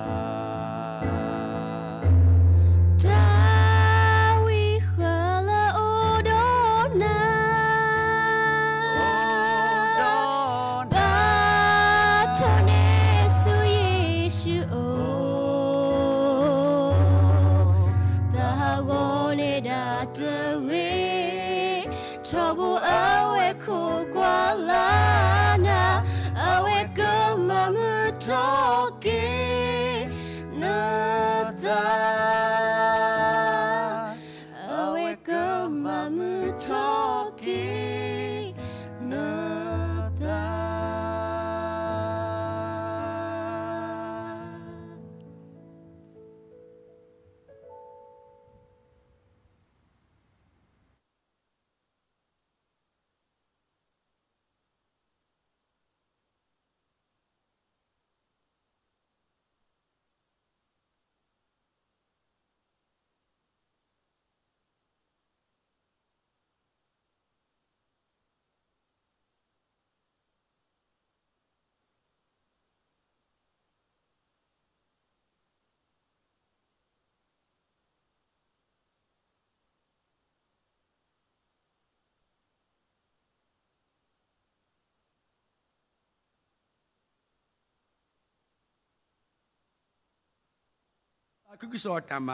A: အခုကစောတမ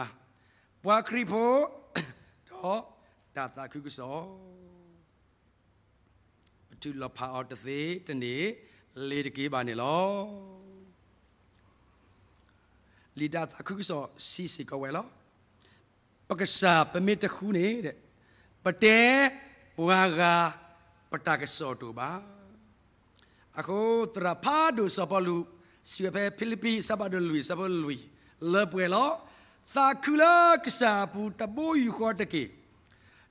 A: ပွားခရီဖို့တော့ဒါသာခုကစောပတူလဖာအော်တသေးတနေ့လေတကေးပါနေလောလီဒါသာခုကစောစီစီကဝဲလောပက္ကစားပမေတခုနေတဲ့ပတဲပွားကပတကစောတူပါအခုတရဖာဒူစပလူစီပဲဖိလိပ္ပိစပဒလူစပလူလေပွေလောသာကူလာကစားပူတဘိုးယူခေါ်တကေ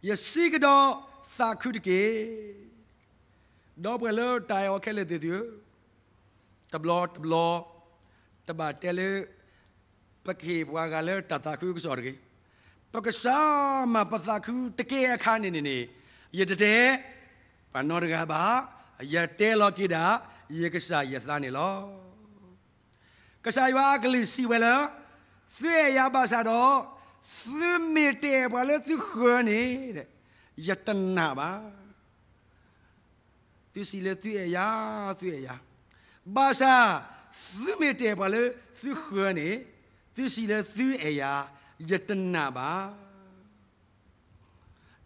A: ယစီကတော့သာကူတကေတော့ပွေလောတိုင်ော်ခဲလေတေတူတဘလောတဘလောတဘတဲလေပကေဘွာကလေတတာကူကစော်ကေပက္ကစားမပသာကူတကေအခါနေနေနေယတတဲ့ပနောရကဘာယတဲလောကိတာယေကစားယသနေလောကစားရွာကလေးစီဝဲလောသွေရပါစားတော့သွေမီတေဘလဲသူခွနေတဲ့ယတနာပါသူစီလေသူအရာသူအရာဘာသာသူမတေပါလေသူခွနေသူစီလေသူအရာယတနာပါ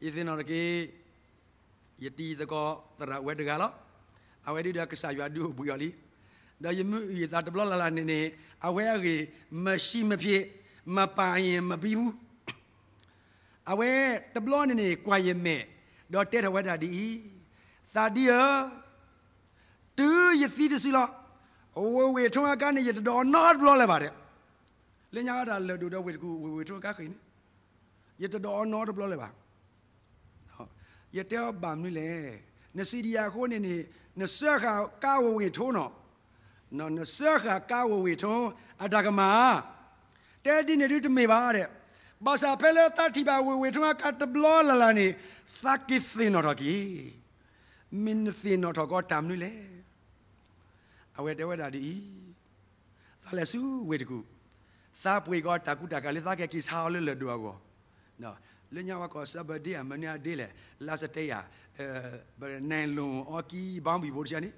A: ဤသင်တော်ကေယတိတကောတရဝေတကလောအဝေဒိဒကဆာယွာဒူဘူယောလီဒါယမီသာတဘလလာလာနေနေအဝဲရေမရှိမဖြစ်မပါရင်မပြီးဘူးအဝဲတဘလနေနေကွာရမဲတော့တဲထဝတာဒီသာဒီယတူယစီတစီလာအဝဝေထွန်းကနေရတော် not ဘလလဲပါတဲ့လင်းညာတာလဒူတော့ဝေတကူဝေဝေထွန်းကခိုင်းနေရတော် not ဘလလဲပါနော်ရတဲ့ဘာမလို့လဲနစီဒီယာခိုးနေနေနစခါကာဝဝေထွန်းတော့နော်နဆခါကာဝဝေထုံအတကမာတဲဒီနေတူမေပါတဲ့ဘာသာဖဲလဲတတိပါဝေဝေထုံကတဘလလလာနေသကိစင်တော်ကီမင်းစင်တော်ကတမ်နူလေအဝဲတဝဲတာဒီသလဲစုဝေတကူသာပွေကတကူတကလေးသကကီဆာလလဒူအောနော်လညဝကောစဘဒီအမနီယာဒီလေလာစတေယာအဲဘယ်နိုင်လုံအော်ကီဘောင်ဘီဘောချာနီ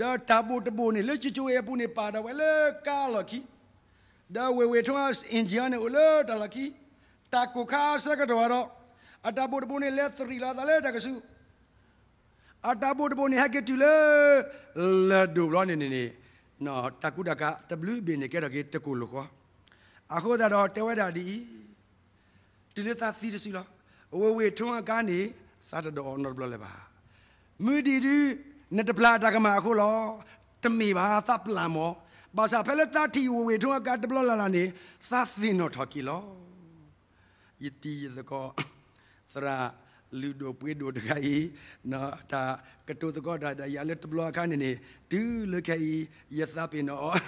A: ဒါတဘူတဘူနေလေချီချူရဲ့ပူနေပါတော့ဝဲလေကာလကီဒါဝေဝေထွန်းအင်ဂျီယန်နေဦးလေတလကီတာကိုခါဆက်ကတော်တော့အတာဘူတဘူနေလေသရီလာတလေတကဆူအတာဘူတဘူနေဟက်ကတူလေလာဒူလောနေနေနေနော်တကုတက WB နေကြတော့ကေတကူလို့ခေါ်အခုတော့တဝဲတာဒီဒီနေ့သာစီတစီလားဝေဝေထွန်းအကားနေစတတော် honorable လေပါမြူဒီဒီနတပလာတကမအခုလောတမေပါသပလံမောဘာသာဖဲလက်တတီဝဝေထုံးကတပလလာလာနေသသင်းတော့ထကီလောယတိယသကောသရာလူတို့ပွေးတို့တခိုင်နော်ဒါကတုသကောဒါဒါရလက်တပလအခါနေနေဒူးလခိုင်ယသပင်တော့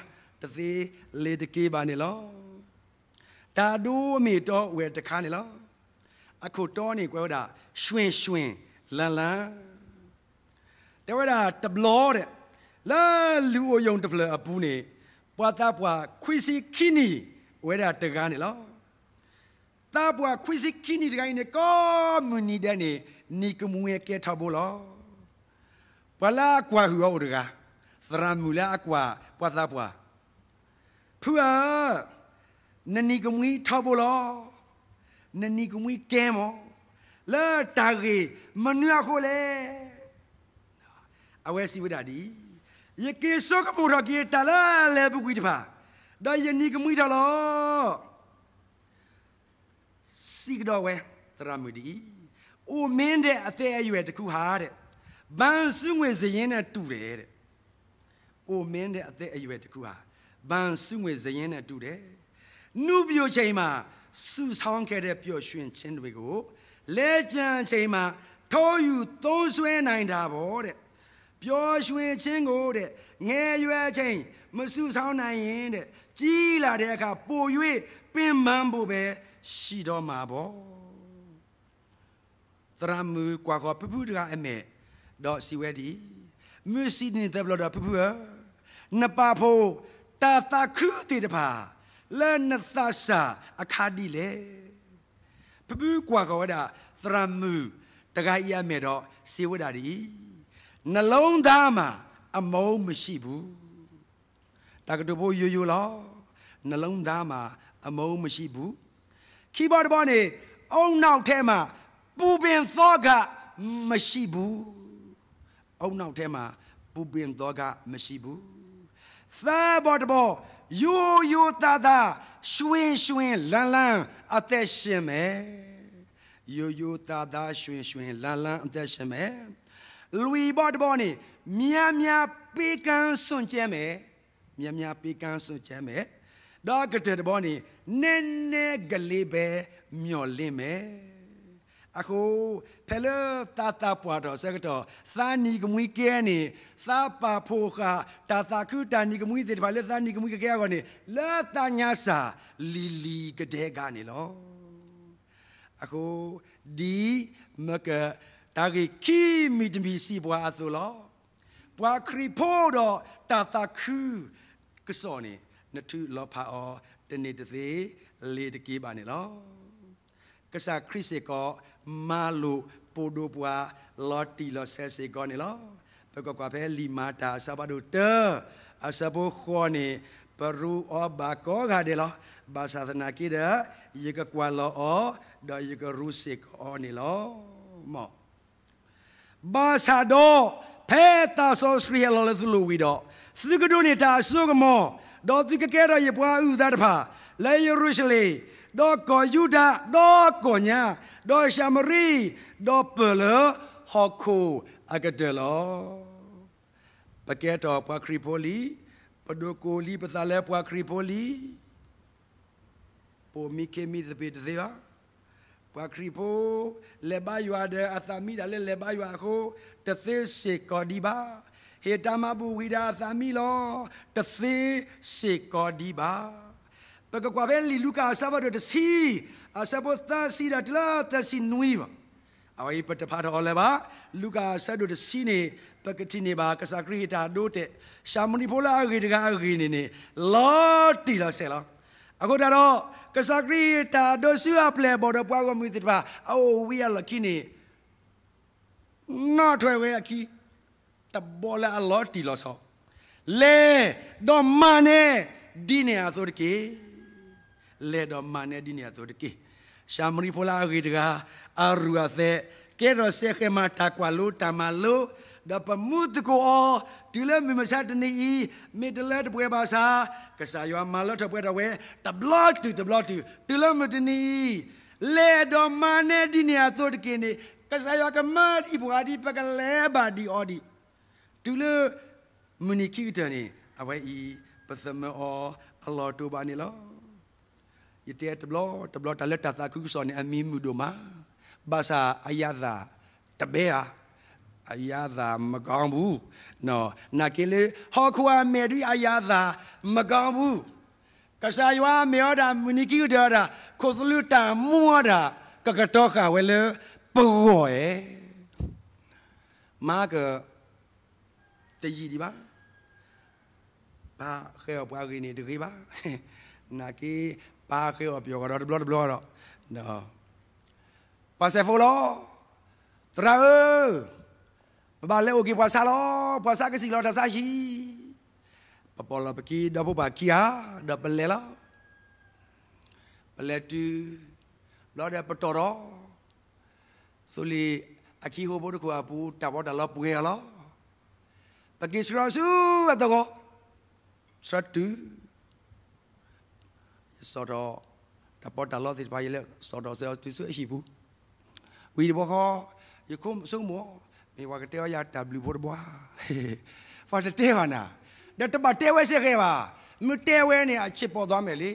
A: တသေးလေတကေးပါနေလောဒါဒူးအမိတော့ဝယ်တခါနေလောအခုတော့နေကွယ်ဒါရွှင်ရွှင်လန်လန်တဝဒါတဘလောတဲ့လာလူအယုံတဘလအပူနေပွာတာပွာခွီစီခီနီဝဲတာတကားနေလောတာပွာခွီစီခီနီတကိုင်းနေကောမူနီတဲ့နေနီကမူရဲ့ကဲထဘောလောပလာကွာဟူအော်တကားသရမူလာအကွာပွာတာပွာဖူအာနနီကမူထဘောလောနနီကမူကဲမောလာတာဂေမနွာခိုလေအဝဲစီဝဒဒီယေကေဆောကပူရကီတလာလေပုကွီတဖာဒါယနီကမွီထလောစီကတော်ဝဲတရမူဒီအိုမင်းတဲ့အသေးအရွယ်တခုဟာတဲ့ဘန်စုငွေစရင်နဲ့တူတယ်တဲ့အိုမင်းတဲ့အသေးအရွယ်တခုဟာဘန်စုငွေစရင်နဲ့တူတယ်နှုပြိုချိန်မှာစူဆောင်းခဲ့တဲ့ပျော်ရွှင်ခြင်းတွေကိုလဲကြံချိန်မှာထောယူသုံးဆွဲနိုင်တာဗောတဲ့ပျော်ရွှင်ခြင်းကိုတဲ့ငယ်ရွယ်ချင်းမဆုဆောင်နိုင်ရင်တဲ့ကြီးလာတဲ့အခါပို၍ပင်ပန်းဖို့ပဲရှိတော့မှာပေါ့တရမူကွာခေါ်ပပူတကအမေတော့စီဝဲဒီမြစီနေတဘလတော့ပပူနပါဖို့တာတာခုတေတပါလဲနသစာအခါဒီလေပပူကွာခေါ်တာတရမူတကအရမေတော့စီဝဲတာဒီနှလုံးသားမှာအမုန်းမရှိဘူးတက္ကသိုလ်ဘိုးယိုယိုလောနှလုံးသားမှာအမုန်းမရှိဘူး keyboard ဘောနေအုံနောက်ထဲမှာပူပင်သောကမရှိဘူးအုံနောက်ထဲမှာပူပင်သောကမရှိဘူးသာဘောတဘောယိုယိုသားသားရွှင်ရွှင်လန်းလန်းအသက်ရှင်မယ်ယိုယိုသားသားရွှင်ရွှင်လန်းလန်းအသက်ရှင်မယ်လူဘတ်ဘောနီမြားမြားပေးကန်းစွန့်ကျဲမယ်မြားမြားပေးကန်းစွန့်ကျဲမယ်တော့ကတဲ့ဘောနီနည်းနည်းကလေးပဲမျော်လင့်မယ်အခုဖဲလတာတာပွားတော့စကတော့သာနီကမွေးကဲနေသာပါဖိုခာတာတာခုတာနီကမွေးတဲ့ဘာလဲသာနီကမွေးကဲကောနေလာတာညာစာလီလီကတဲ့ကနေလောအခုဒီမကတာဂီခီမီတမီစီဘွာအဆိုလောဘွာခရီဖို့တော့တာတာခူကစောနေနထုလောဖာအောတနေ့တသေးလေတကေးပါနေလောကစားခရစ်စေကောမာလိုပိုဒိုပွာလော်တီလော်ဆဲစေကောနေလောဘကကွာဖဲလီမာတာဆဘဒိုတာအစဘိုခေါနေပရူအဘကောဂါဒေလောဘာသာသနာကိဒယေကကွာလောအောဒါယေကရူစေကောနေလောမော basado peta sosri halalazulu wido siguduni ta sugmo do tikakera yebwa u darpa la yerushali do ko yuda do konya do shamari do pele hoku agadelo paketo pa kripoli padokoli patale pa kripoli po mikemi zebedzewa ပွာခရီဖိုလေဘယွာဒအသာမီဒါလေလေဘယွာခိုတသေစေကောဒီဘာဟေတမဘူဝိဒါသာမီလောတသေစေကောဒီဘာပကကွာဘဲလီလူကာဆဘဒတစီအဆဘသစီဒတလာတစီနွီဘာအဝိပတဖာတော်လည်းပါလူကာဆတ်တို့တစီနေပကတိနေပါကစားခရီတာတို့တဲ့ရှာမနီဖိုလာအဂေတကအဂေနေနေလော်တီလာဆဲလားအခုဒါတော့ကစားကရီတာဒိုဆူအပလေဘော်ဒပွားကမြူတီပါအိုဝီယာလကီနီနော်ထွေဝဲအခီတဘောလာအလော်တီလောဆောလေဒေါ်မာနေဒီနေအသောတကေလေဒေါ်မာနေဒီနေအသောတကေရှာမရီဖိုလာဂီတကအရူအသဲကဲရောဆေခေမာတာကွာလိုတာမာလိုဒါပမှုတကိုအောဒီလဲမိမစားတနေဤမိတလဲတပွဲပါစာကစားရွာမလတ်တပွဲတဝဲတဘလတ်တူတဘလတ်တူဒီလဲမတနေလေတော်မနဲ့ဒီနေရာသို့တကင်းနေကစားရွာကမတ်ဤဘွာဒီပကလဲပါဒီအော်ဒီဒီလဲမနီကီတနေအဝဲဤပသမအောအလောတူပါနေလောယတဲတဘလတဘလတလက်တသခုစောနေအမီမူတို့မှာဘာသာအယသာတဘဲဟာအယာသာမကောင်းဘူးနော်နာကေလေဟောခွာမေရီအယာသာ မကောင်းဘူးကဆာယွာမေောဒာမနီကီဒါရာကိုစလူတာမူဝဒါကကတောခဝဲလေပဝောရဲ့မာကတကြီးဒီပါပါခေပွားကြီးနေတကြီးပါနာကေပါခေပြောကတော့ဘလော့ဘလော့တော့နော်ပါစေဖိုလောတရာဘာလဲโอเคပွားစားလောပွားစားကစီလောတစားရှိပပေါ်လာပကီတော့ဘဘာကီဟာတော့ပလဲလောပလဲတူလောတဲ့ပတော်တော်ဆိုလီအခီဟိုဘိုးတခုအပူတဘောတလောပွေရလောပကီစရဆူအတော့စတ်တူစောတော်တဘောတလောစီပါရလေစောတော်ဆဲသူဆွေရှိဘူးဝီဘောခယခုစုံမောေဝကတေယတာဘလူဘောဘွာဖတ်တေဟာနာဒတ်ဘတေဝဲစေခေပါမြတေဝဲနေအချစ်ပေါ်သွားမယ်လေ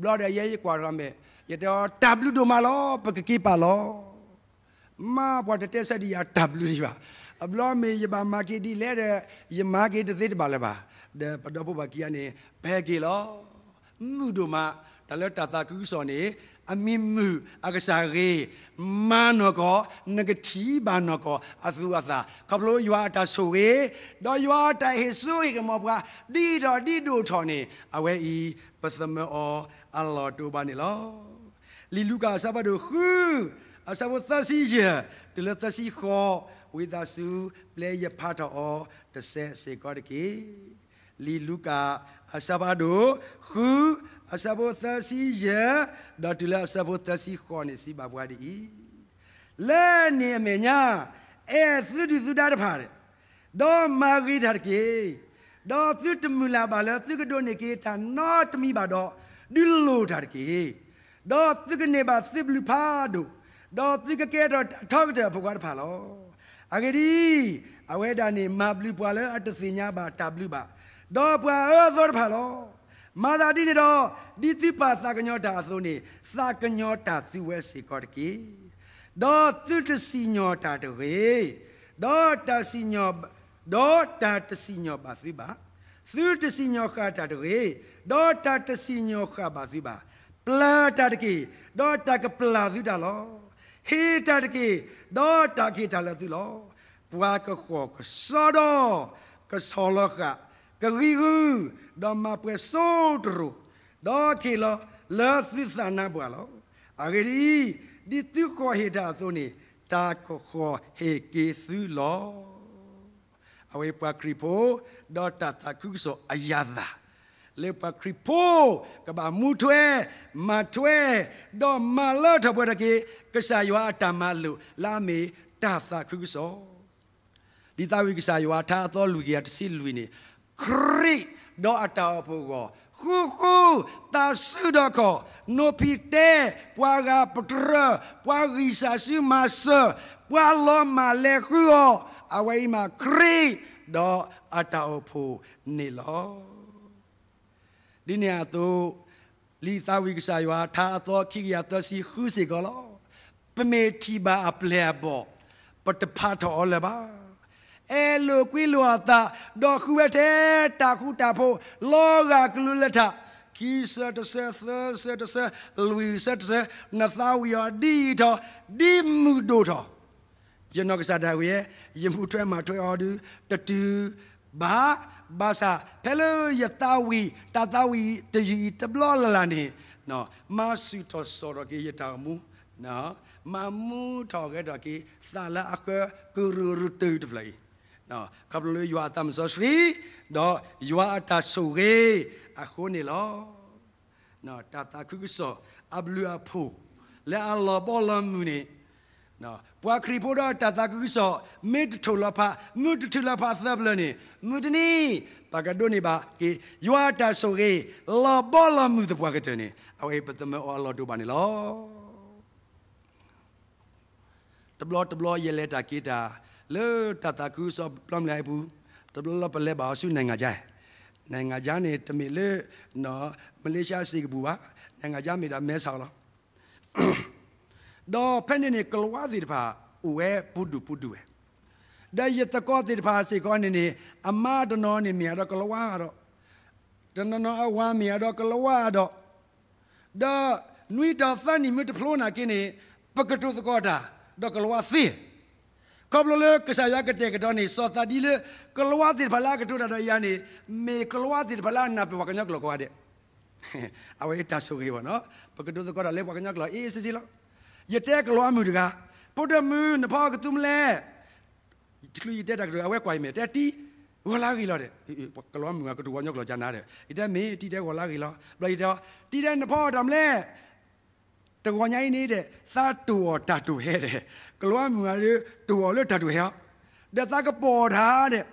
A: ဘလော့ရဲ့ရဲ့ကွာရမယ်ရတော့ W တို့မလောပကကိပါလောမဘွားတဲ့ဆက်ဒီယာ W ဒီပါအဘလော့မေယဘာမာကီဒီလဲတဲ့ယမာကီတစစ်တပါလဲပါဒါပဒဘဘကီယနေဘဲကီလောမှုတို့မဒါလဲတာတာကူးစော်နေ amimu agasare manogo negativa nogo azuaza kablo ywa ta sowe do ywa ta hesu igmo bwa di do di do thone awe i pasama o allo to ba ni lo li luka sabado khu asabo thasi je de la thasi kho with us play your part or the say say god ki လီလူကာအစဘာဒိုခူအစဘောသစီယဒတ်လာအစဘောသစီခွန်စီဘဘဝဒီလဲနေမညာအဲသုဒုသုဒတ်ဖာတဲ့တော့မာဂီထတ်ကေတော့သုတမူလာပါလဲသုကဒိုနေကေတာနော့တမီပါတော့ဒီလိုထတ်ကေတော့သုကနေပါသစ်ဘလူဖာဒိုတော့သုကကေတော့ထောက်တဲ့ဘဝတဖာလောအဂဒီအဝဲဒါနေမာဘလူပွာလဲအတစင်ညာပါတဘလူပါတော့ပွာအောသောဖာလောမာသာတိနေတော့ဒီတိပါသကညောတာဆိုနေသကညောတာစီဝဲစီကောတကီတော့သူတစီညောတာတဝေတော့တစီညောတော့တတစီညောပါစီပါသူတစီညောခတာတဝေတော့တတစီညောခပါစီပါပလာတာတကီတော့တကပလာစုတာလောဟေတာတကီတော့တကီတာလသူလောပွာကခောကစောတော့ကစောလောခ Karigu dama presotro do kilo la sisana bwalo agiri di tu ko heta soni ta ko ko he ke su lo awe pa kripo do ta ta ku so ayada le pa kripo ka ba mu twe ma twe do ma lo ta bwa ke ka sa yo atama lu la me ta sa ku so ဒီသာဝိကစာယောထားတော်လူကြီးတစီလူနေခရစ်တော့အတာဖို့ကိုခုခုတာစုတော့ကနိုပီတဲပွာကပတရပွာရီစာစုမဆပွာလောမလေခုအဝိမာခရစ်တော့အတာဖို့နေလောဒီနေရာတို့လီသာဝိကစာယွာသာတော့ခိကရတစီခုစီကလောပမေတီဘာအပလေဘောပတဖတ်တော်လဘာအဲလိုကွီလိုအတာဒေါ်ခုဝဲတဲ့တာခုတာဖို့လောကကလူလက်ထကီဆတ်ဆတ်သဆတ်ဆတ်လူဆတ်ဆတ်နသာဝီယာဒီတော့ဒီမူဒိုတော့ယနောကစားတာရဲ့ယမှုထွဲမှာထွဲအော်တူတတူဘာဘာသာဖဲလို့ယတာဝီတာတာဝီတယူတဘလလလာနေနော်မာစုတော်စောရကေယတာမူနော်မမူထော်ခဲ့တော့ကေသာလာအကပူရူရူတူတဖလိုက်နော်ကပလူယွာတမ်ဇောစရီနော်ယွာတာဆူဂေအခုနေလောနော်တာတာခုကုဆောအဘလူအဖူလဲအလ္လာဘောလမ်မူနေနော်ပွာခရီပိုဒါတာတာကုဆောမေတထိုလဖာမုတထလဖာသဘလနေမုတနီပကဒိုနေဘာကေယွာတာဆူဂေလာဘောလမ်မူတပွာကတနေအဝေပတမေအော်လောဒူဘာနေလောတဘလတဘလရဲ့လက်တာကေတာလေတတကူစောပလမ်လိုက်ဘူးတဘလပလဲပါဆုနိုင်ငံကြနိုင်ငံကြနေတမီလေနော်မလေးရှားစီကဘူးပါနိုင်ငံကြမိတာမဲဆောက်လားတော့ဖက်နေနေကလဝါစီတဖာဝဲပုဒုပုဒုဝဲဒါယတကောတိတဖာစီကောနေနေအမတနောနေမြတော့ကလဝါတော့တနနောအဝါမြတော့ကလဝါတော့ဒါနွီတာသန်နီမြတ်ဖလိုနာကင်းနေပကတုသကောတာတော့ကလဝါစီကဘလလေကစားရကတဲ့ကတော့နေစောတာဒီလေကလဝတိဘလာကတူတာတော့ယာနေမေကလဝတိဘလာနာပဝကညကလကွာတဲ့အဝေးတဆုခေပါနော်ပကတူတကတော့လေပကညကလအေးစစ်စစ်လားယတဲ့ကလဝမှုတကပုဒ္ဓမုနဖောကတုမလဲဒီလူယတဲ့တကတော့အဝဲကွာမြေတဲ့တီဝလာကီလာတဲ့ကလဝမှုကတူဝညကလဂျာနာတဲ့ဒီတဲ့မေတီတဲ့ဝလာကီလာဘလိုက်တော့တီတဲ့နဖောတမလဲတကောညာနေတဲ့သာတူော်တတူဟဲတဲ့ကလောမြူရတူော်လတတူဟဲတဲ့သာကပေါ်ထားတဲ့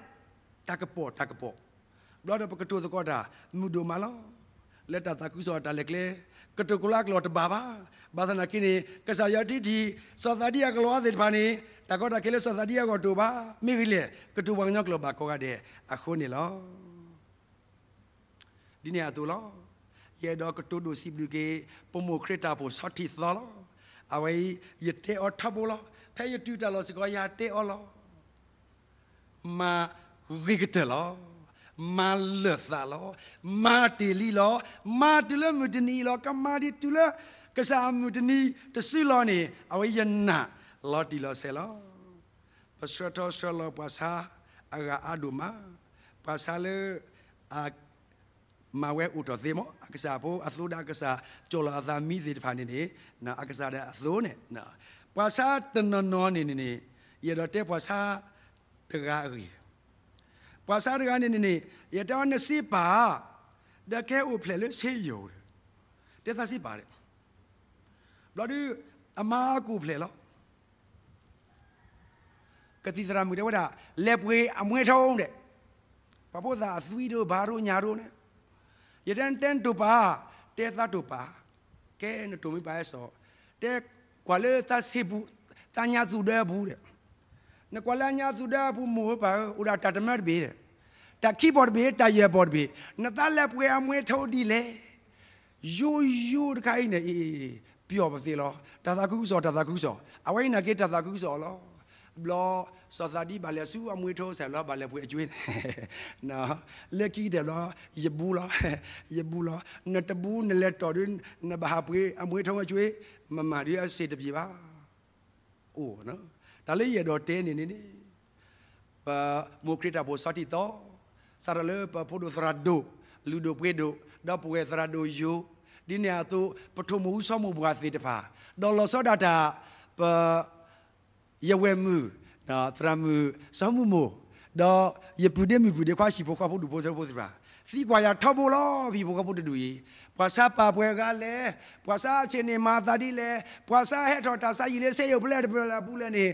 A: တကပေါ်တကပေါ်ဘလော့ပကတူစကောတာမူဒိုမလောလက်တာတကူစောတာလက်လေကတကူလာကလောတဘာဘာဘာသနာကိနေကဆာယတိတီစောသတိယကလောသေဘာနေတကောတာကလေစောသတိယကိုတူဘာမိဂိလေကတူဝံညောကလောဘာကောကတဲ့အခုနေလောဒီနေအတူလောကဲတော့ကတူဒူစီဘလူကေပုံမခရတာပိုဆော့တီသော်လောအဝေးယတေအထဘောလောဖဲယတူတလောစကောယာတေအောလောမာရိကတလောမာလသလောမာတီလီလောမာတလမဒနီလောကမာဒီတူလကဆာမဒနီတစီလောနေအဝေးယနာလောတီလောဆေလောပစရတောဆလောပါစာအဂါအဒူမာပါစာလေအมาเวอุตเซมอักษาโพอสุดาอักษาโจลอาซามีสิทธานี่นี่นะอักษาเดอสุเนี่ยนะภาษาตนนนนี่นี่ยะดอเตภาษาตกาอีภาษาตกานี่นี่ยะดอนสิปาดะแค่อุเพลเลเซโยเตซาสิปาเดบลอดูအမားကူဖလေလို့ကတိသရမှုတဲ့ဝဒလက်ပွေးအမွေထုံးတဲ့ဘဘုသာအသွီးတို့ဘာတို့ညာတို့ ਨੇ jedan ten tu ba te sa tu ba ke no tu mi ba so te kwa le ta se bu ta nya su de bu de ne kwa la nya su de bu mo ba u da ta ta mer be de ta keyboard be ta ye board be na ta le pwe a mwe tho di le yo yo de kai ne e ပြောပါသေးလားတာသာကုကုစောတာသာကုကုစောအဝိနာကေတာသာကုကုစောလောဘလောစောစာဒီဘာလဲဆူအမွေထိုးဆယ်လောဘာလဲဖွေအကျွေးနော်လက်ကီတယ်လောယဘူးလောယဘူးလောနတဘူးနလက်တော်ရင်းနဘာပွေအမွေထုံးအကျွေးမမရီအစေတပြေပါအိုးနော်ဒါလေးရတော်တဲနေနေနေပါမိုခရတာဘောစတိတော်စရလေပဖိုဒိုသရဒိုလူဒိုပွေဒိုတော့ပွေသရဒိုယိုဒီနေရာသူပထမဦးဆုံးမဘွားစေတဖာဒေါ်လောစောဒတာပါယဝဲမှုနော်သရမှုစမှုမို့တော့ယပုဒေမီပုဒေခွာရှိဖို့ခွာဖို့ဒုဖို့စဖို့စပါစီကွာရထဖို့လို့ဘီဘောကပုတ်တူကြီးပွာစာပါပွဲကလည်းပွာစာချင်းနေမာတာတိလည်းပွာစာဟဲ့တော်တာစာကြီးလေးဆေးရုပ်ပလက်ပလက်ပူလည်းနေ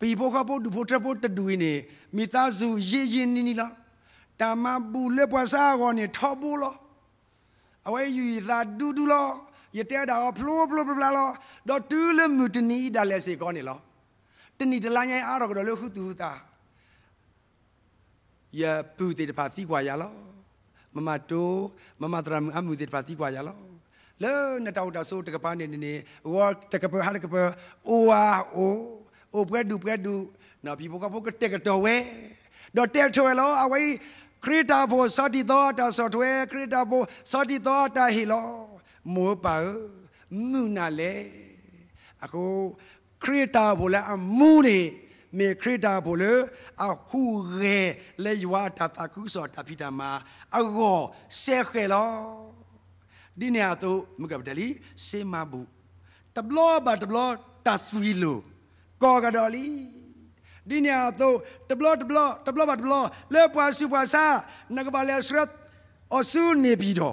A: ဘီဘောကပုတ်တူဖို့ထဖို့တူကြီးနေမိသားစုရည်ရည်နီနီလားတာမဘူးလေပွာစာကောနေထဖို့လို့အဝဲယူသာဒူဒူလို့ရတဲ့တာဖလိုဖလိုပလာလို့တော့တူးလမှုတနီဒါလည်းစေကောနေလို့တဏီဒလန်ရိုင်းအားတော်ကတော်လို့ဟုသူတာယပူတေတပါသိကွာရလောမမတိုးမမတရမအမှုတေတပါသိကွာရလောလဲနတောက်တဆိုးတကပန်းနေနေဝါတကပဟာတကပအိုဝါအိုအိုပရက်ဒူပရက်ဒူနော်ပြဘောကဘောကတက်ကတော်ဝဲဒေါ်တဲထွေလောအဝေးခရစ်တာဘောစတိတော်တာဆော့ထွေခရစ်တာဘောစတိတော်တာဟီလောမောပါမူနာလေအခု creator bole amune me creator bole a hure le ywa tata ku so tapita ma a go se khelo dinya to mugab dali se ma bu tablo ba tablo ta sui lo ko ga dali dinya to tablo tablo tablo ba tablo le pa su pa sa na ga ba le srat o su ne bi do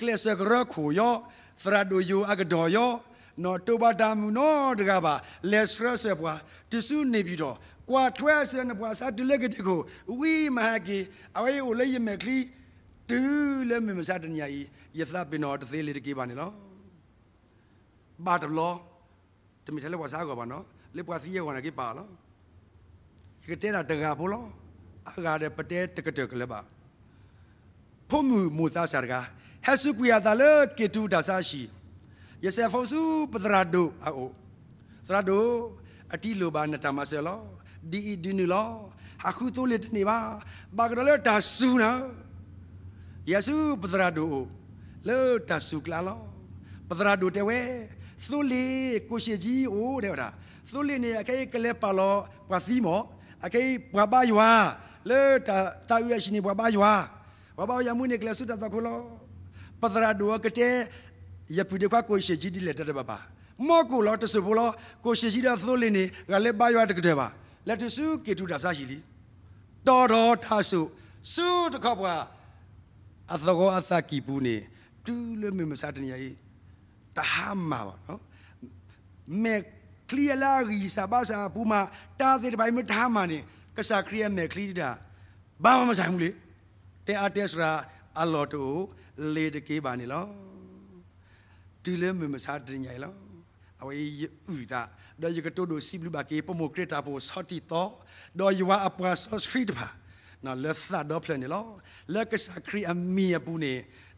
A: ကလစကရခူယောဖရာဒူယူအကဒောယော no toba damu no draba les recevoir tu su ne bido kwa twese ne bwa sa dilege tiko wi mahagi awe o le yeme kli tu le me sa de nyai ye sa bino de zeli de giba ni lo ba de lo te mi tele wa sa go ba no le bwa si ye wa na ki ba lo ke te na de ga bo lo a ga de pa te te ke te ke le ba pomu mu sa sa ga hasu kwi ata le ke tu da sa shi ယဆေဖုန်စုပဒရာဒိုအိုသရာဒိုအတီလိုပါနတမဆလောဒီအီဒီနီလောအခုတိုးလေတနေပါဘာကရလတာဆူနာယဆူပဒရာဒိုလေတာဆူကလာလောပဒရာဒိုတဲဝဲသုလီကိုရှိကြီးအိုတဲ့ဟတာသုလီနေအခဲကလဲပါလောပစီမောအခဲဘဘယွာလေတာတာယူရှင်ဘဘယွာဘဘယမုန်ကလဲဆူတာတခလောပဒရာဒိုကတဲ့ ya pude kwa koshe jidi le tete baba moko lo te sebolo koshe jida thole ni gale ba yo atke teba le te su ke tu da sa jili do do ta su su te ka bwa athago athaki bu ni tu le me me sa tenia yi ta ha ma ba no me clear la ri sa ba sa bu ma ta te te bai me ta ma ni ka sa clear me clear da ba ma ma sa mu le te atesra alo to le te ke ba ni lo no? တီလဲမေမစားတင်ညာလောအဝေးဥဒါဒေါ်ယကတိုဒိုစီဘလူဘကေပမိုကရတာပိုဆော့တီတော့ဒေါ်ယဝအပရာဆော့စခရီတပါနော် လက်သဒေါ်ဖလနေလောလက်ကစခရီအမီယပူနေ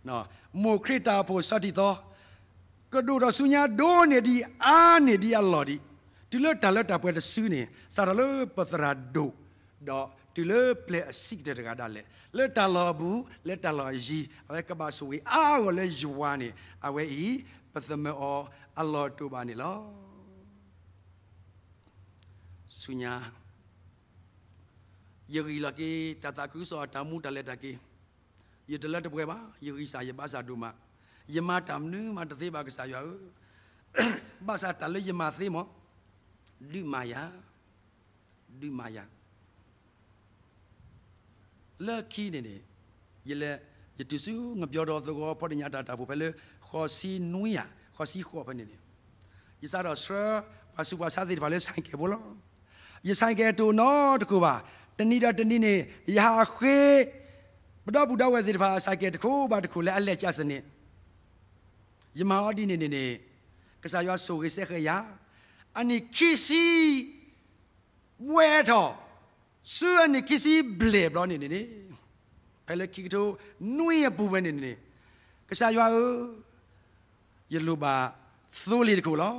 A: နော်မိုကရတာပိုဆော့တီတော့ကဒိုရဆုညာဒိုနေဒီအာနေဒီအလော်ဒီဒီလတလတပွဲတဆူးနေစာရလပသရာဒိုဒေါ် tu le ple sik de gada le le talabu le talaji avec ba suwi a o le juani a we i pathame o allah tu bani lo sunya yeri la ki tataku so tamu tale taki ye de la de ba yeri sa ye ba sa du ma ye ma tam nu ma de se ba ka sa yo ba sa tale ye ma se mo du maya du maya ลิกขี้นี่นี่ยี่เละยิ่งุสุงบยอดอดก็พอดีญาตดตาบุเปลยอขอสีนุ่ยขอสีขวเบนี่นี่ยิ่สาราสระภาษาภาษาที่เปลือสังเกตบุลงยิ่สังเกตุนอตคือว่าตันนี้ดาตันนี้นี่ยาเขี้ยบดอบุดาวะที่เปลือสังเกตคู่บัดคู่และอลเลจัสนี่ยิ่มาอดีนี่นี่ก็สายว่าสุริเสกยาอันนี้คิดสิเวทอစွန်းနေကစီဘလေဘလောနေနေနေဖဲလက်ခိကတိုနွေပူပဲနေနေကစားရွာယလူပါသိုးလေးတခုလော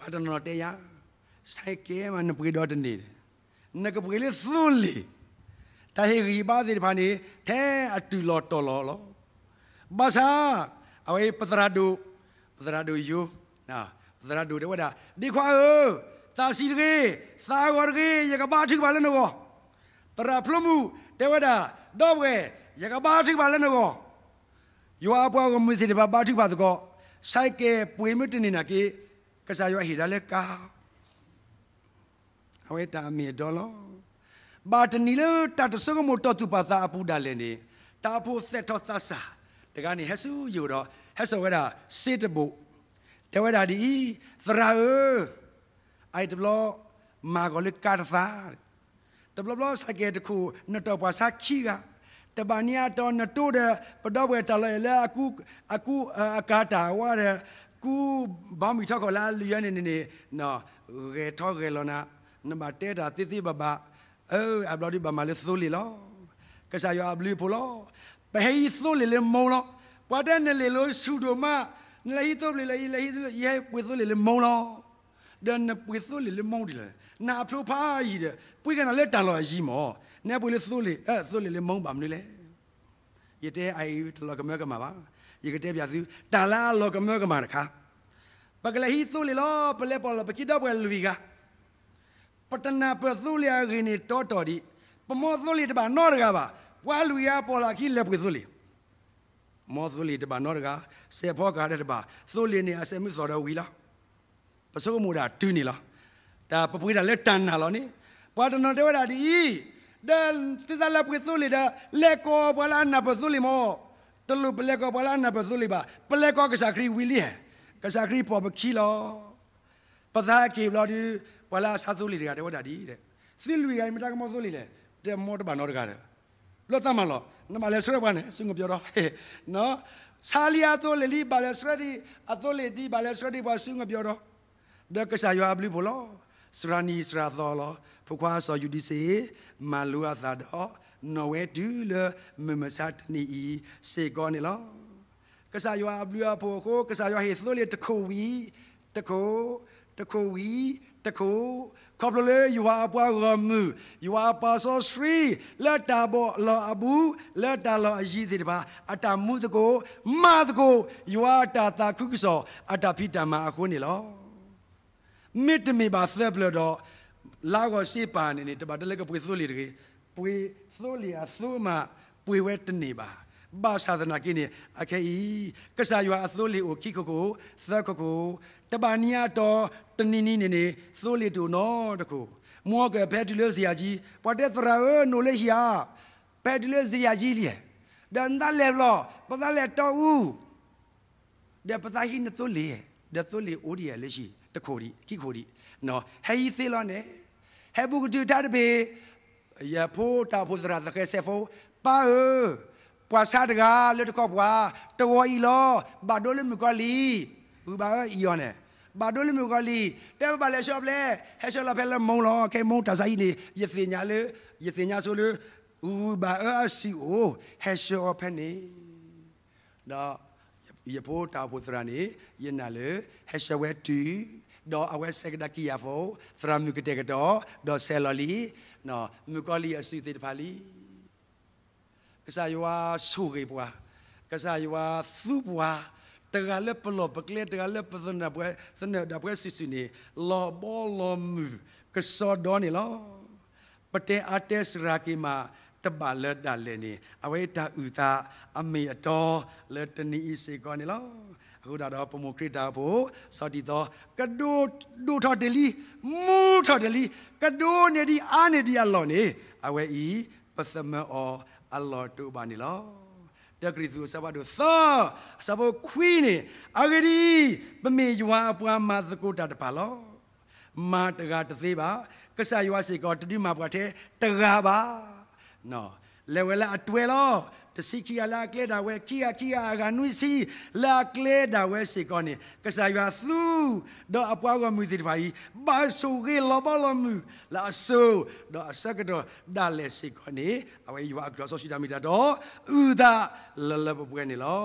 A: ဘာတနော်တရားဆိုင်ကဲမနပွေတော့တနေတယ်နကပွေလေးသိုးလေးတဟေရီပါစီဖာနေထဲအတူလော်တော်လော်လောဘာသာအဝေးပသရာဒုပသရာဒုယူနာပသရာဒုတဲ့ဝဒဒီခွာဟောသာစီရကေသာဝရကေယကဘာထိပါလနောပရာဖလမှုတေဝဒာဒောဝေယကဘာထိပါလနောယောအပေါ်ကမွေစီတပါဘာထိပါသကောဆိုင်ကေပွေမတနေနာကေကစားယောဟီဒါလေကာအဝေတာမီဒေါ်လောဘာတနီလတတဆုကမတော်သူပါသာအပူဒါလနေတာဖို့ဆက်တော်သဆာတကနေဟဆူယူတော့ဟဆဝဲတာစေတဘုတဝဲတာဒီသရာအေไอ้ตบล้อมาก็เลยการซาตบล้อสักเกตคูนตบวาสักขี้กะแต่บานี้ตอนนตูเดปดอบเวตาเลยแล้วกูกูอากาตาว่าเดกูบอมิทอกลาลียนนี่นี่เนาะเรทอเรลนะนบาเตดาติสิบาบาเอออับลอดิบามาเลซูลีลอกษะชายอับลีพลอไปให้ซูลีเลมงลอปวดเนเลลอสุดมาเลยทตบลยเลลยเลยิเยปุซูลีเลมงลอဒန်နပွေဆိုလေလေမောင်းဒီလေနာဖလိုဖာကြီးတဲ့ပွေကနာလက်တန်လော်ကြီးမော်နေပွေလေဆိုလေအဲဆိုလေလေမောင်းပါမလို့လေရတဲ့အိုင်တလောကမဲကမှာပါရကတဲ့ပြစီတန်လာလောကမဲကမှာတခါပကလဟီဆိုလေလောပလေပေါ်လပကိတော့ပွဲလူကြီးကပတနာပဆိုလေရင်းတော်တော်ဒီပမောဆိုလေတပါနော်တကပါပွာလူရပေါ်လာခိလက်ပွေဆိုလေမောဆိုလေတပါနော်တကဆေဖောကားတဲ့တပါဆိုလေနေအဆေမီစော်တော်ဝီလားပစုမူတာတူးနေလားဒါပပွေးတာလက်တန်တာလောနိပွာတနော်တဲဝတာဒီဒါသစ္စာလက်ပွေဆိုလေဒါလက်ကောဘလာနာပစုလီမောတလူပလက်ကောဘလာနာပစုလီပါပလက်ကောကစားခရီဝီလီဟဲကစားခရီပေါ်ပခီလောပသာကေဘလာဒီဘလာစာစုလီတကတဲဝတာဒီတဲ့စီလူရိုင်းမတကမောစုလီလေတဲမောတဘာနော်တကတဲ့လောတမလောနမလဲဆွဲပါနဲ့စုံပြောတော့နော်ဆာလီယာတို့လေလီဘာလဲဆွဲဒီအတို့လေဒီဘာလဲဆွဲဒီဘာစုံပြောတော့ဒကဆာယောအပလီဖိုလောစရာနီစရာသောလောဖခွာဆောယူဒီစီမာလူအသာတော့နော်ဝဲဒူးလမမစတ်နီစေကောနီလောကဆာယောအပလီဖိုခိုကဆာယောဟေသိုလေတခုဝီတခုတခုဝီတခုခေါပလေယူဟာပွားရမူယူဟာပါဆောစရီလက်တာဘောလောအဘူးလက်တာလောအကြီးသေးတပါ အတာမှုတကိုမာတကိုယူဟာတာတာခုကဆောအတာဖိတမအခုနေလောမိတမီပါဆက်ပလတော့လာကိုရှိပါနေနေတပါတလက်ကပွေစိုးလီတကေပွေစိုးလီအစိုးမပွေဝဲတနေပါဘာသာသနာကိနေအခဲဤကစားရွာအစိုးလီကိုခိခကိုသက်ခကိုတပါနီယတော့တနီနီနေနေစိုးလီတူနော်တကူမောကဘက်တလူစီယာကြီးပတက်သရာနိုလေရှာဘက်တလူစီယာကြီးလေဒန်ဒါလေဘလပဒါလေတော့ဦးဒါပစာဟိနစိုးလီဒါစိုးလီအိုဒီယာလေရှိတခိုရီခိခိုရီနော်ဟဲဟီသေလောနဲ့ဟဲဘူကတူတာတပေရဖို့တာဖို့စရာသခဲဆေဖို့ပါဟပွာဆာတကားလွတ်ကောပွာတဝော်ဤလောဘာဒိုလမကလီဘူဘာဤယောနဲ့ဘာဒိုလမကလီတဲဘာလဲရှော့ပလဲဟဲရှော့လာဖဲလမုံလောခဲမုံတဆိုင်နေရစင်ညာလေရစင်ညာဆိုလေဘူဘာအစီအိုဟဲရှော့ဖဲနေတော့ရဖို့တာဖို့စရာနေရနာလေဟဲရှော့ဝဲတီတော့အဝဲဆက်ကဒကီယာဖိုသရမ်နုကတေကတော့တော့ဆယ်လော်လီနော်မြကောလီအစီတေတဖာလီကစားယွာဆူရေပွားကစားယွာသူပွားတကလည်းပလောပကလေတကလည်းပစနာပွဲစနေဒပွဲစစ်စနေလောဘောလောမူကစောဒေါနီလောပတဲအတဲစရာကီမာတပါလက်တလည်းနေအဝိတဥတာအမေအတော်လက်တနီဤစေကောနေလောအခုဒါတော့ပုံမခရစ်တာဖို့စောတီတော့ကဒိုဒိုထော်ဒလီမူထော်ဒလီကဒိုနေဒီအာနေဒီအလောနေအဝဲဤပသမအောအလောတူပါနေလောတက်ကရီသူစဘတ်တို့သာစဘခွီးနေအဂရီပမေယွာအပွားမာသကိုတာတပါလောမာတကတသေးပါကဆာယွာစီကောတတိမာပွားထဲတကပါနော်လေဝဲလာအတွဲလော tasikia la kleda we kia kia aganwisi la kleda we sikoni kasaya thu do apwa go mu ti bai ba so ge lo ba lo mu la so do asakdo dale sikoni awe you are grosso shida mi da do uda la la bu ni lo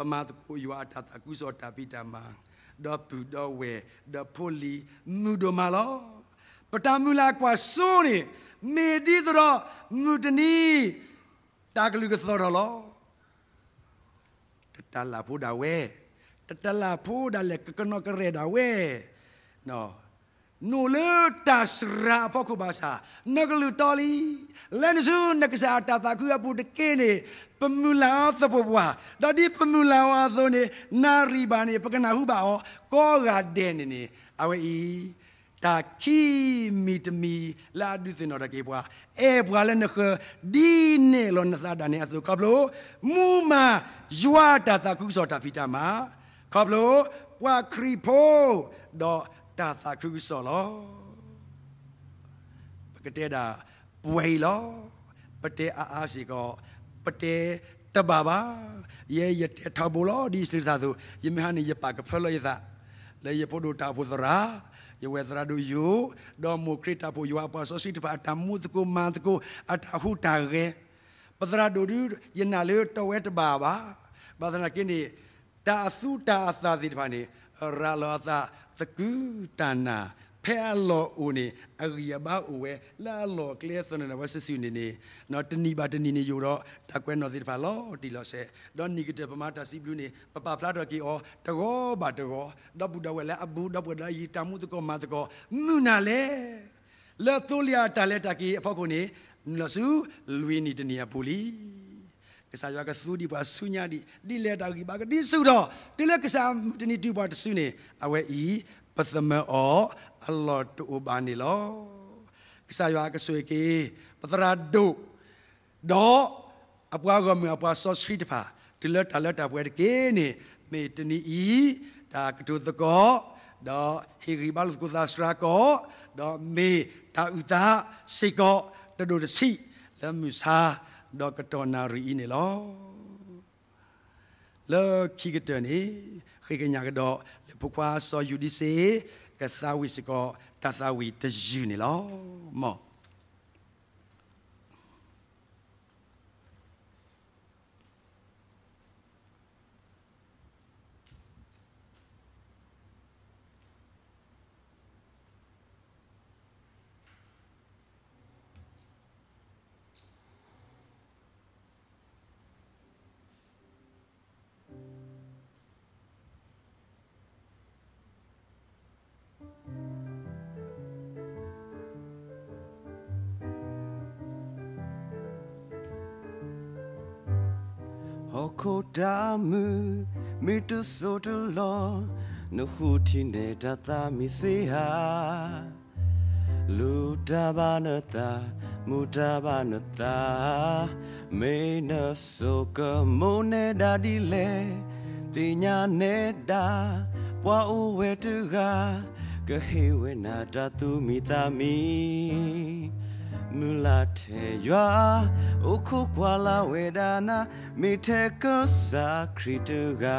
A: ပမာတကိုယွာတာတာကုစောတာပိတမဒေါ်ပူဒေါ်ဝဲဒေါ်ပိုလီမူဒိုမာလောပတမူလာကွာဆိုးနေမေဒီသရငုတနီတာဂလူကစောတော်လောတတလာဖို့ဒါဝဲတတလာဖို့ဒါလက်ကကနောကရဲဒါဝဲနော်နိုလေတာစရာပကုဘာစာနဂလူတော်လီလန်ဇူနကစားတာတာကူအပူတကင်းနေပမူလာသဘဘွာဒါဒီပမူလာဝါဆိုနေနာရီဘာနေပကနာဟုပါဩကောဂါဒဲနေနေအဝဲဤတာခီမီတမီလာဒုစင်တော်တကေဘွာအေဘွာလည်းနခဒီနေလောနသဒနေအစုကဘလိုမူမာယွာတာတာကုစောတာဖီတာမာကဘလိုပွာခရီဖိုဒေါ်တာတာကုစောလောပကတဲ့တာပွေလောပတဲ့အာအာစီကောပတဲ့တဘာဘာယေယတထဘလောဒီစလီသာသူယမဟန်ယပကဖလောယသလေယပိုဒတာဖုသရာယဝေသရဒူယိုဒေါ်မိုခရတာပိုယွာပါဆိုစီတပါတမှုတကိုမန်တကိုအတဟုတာရဲပသရဒူဒူယနာလေတဝဲတပါပါဘာသနာကင်းဒီတာအစုတာအစာစီတပါနေရာလောသာသကူတနာဖဲလော်ဦးနေအရိယဘာဦးဝဲလာလော်ကလဲသနနဝဆစီနေနေနော်တဏီပါတဏီနေယူတော့တကွဲနော်စီဖာလော်တီလော်ဆဲတော့နီဂတစ်ပမာတာစီဘလူးနေပပဖလာတော့ကီအောတကောပါတကောဒဘူဒဝဲလာအဘူဒဘူဒါယီတမှုတကောမာတကောငုနာလေလာတူလျာတလက်တကီအဖောက်ကိုနေလဆူလွီနီတနီယာပူလီကစားရကသူဒီပါဆုညာဒီဒီလက်တောက်ကြီးပါကဒီဆုတော့ဒီလက်ကစားတနီတူပါတဆုနေအဝဲဤပသမအောအလောတူဘာနီလောကစားရကဆွေကေပတရာဒုဒေါအပွားကမြအပွားဆော့စထရီတဖာဒီလက်တလက်တပွဲတကေနေမေတနီဤဒါကတုသကောဒေါဟီဂီဘလကုသစရာကောဒေါမေတာဥတာစိကောတဒုတစီလမ်မြူစာဒေါကတောနာရီနေလောလောခိကတနီခေကညာကတော့ဘုခွာစောယူဒီစေကသဝိစကောတသဝိတယူနေလောမော
D: kodamu mitu sotu lo no hutine data mi seha lutabanata mutabanata me na soka mone dadile tinya ne da pwa uwe tuga ke hewe na datu mi tami mulateya ukukwala wedana miteko sakrituga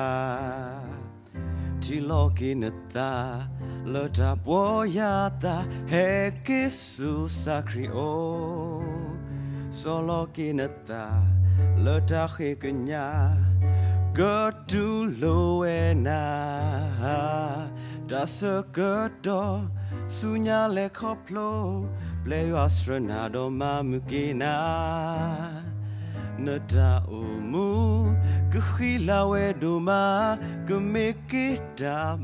D: tilokinata lotapoyata hekisu sakrio solokinata lotahikenya gotuloena dasa gerto sunya lekoplo blev astronad och mamukina Nöta umu kushila weduma kumikita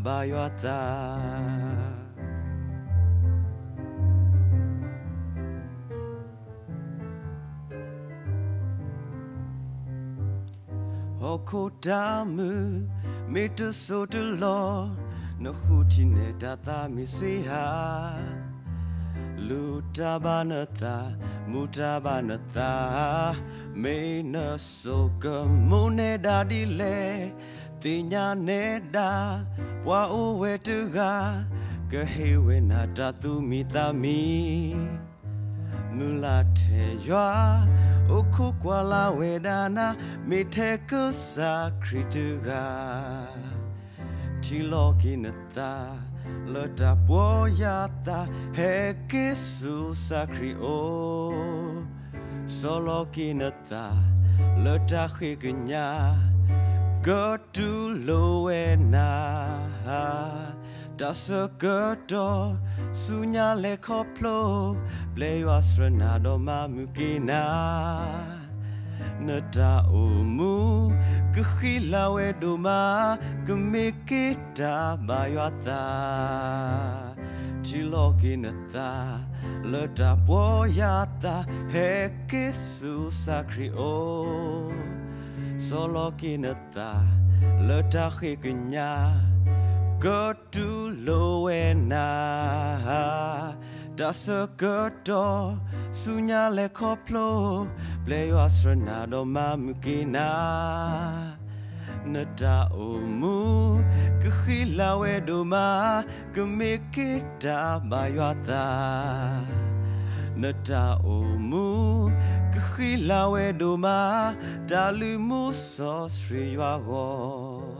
D: Oko Okotamu mitu lo, no hutineta tamisiha Lutabanata, Mutabanata, Mena soka moneda dile, Tinya neda, Wa uwe tuga, Kahewe nata tu mitami. Mulate ya, Okukwa la wedana, Mitekusa krituga, Chilokinata. Leda boyata heke susakrio Solo kineta leda higenya Goduloena Dasa godo sunya le koplo Bleyo asrenado mamukina netaumu kehilau edoma kumikita bayata chilokinata letapoyata hekisu sakrio solokinata to gotuloena Dasa gerdo sunya le koplo ble yo asrana do mamukina nata umu kuhila we ma kumikita bayata nata omu kukhila we ma dalumu so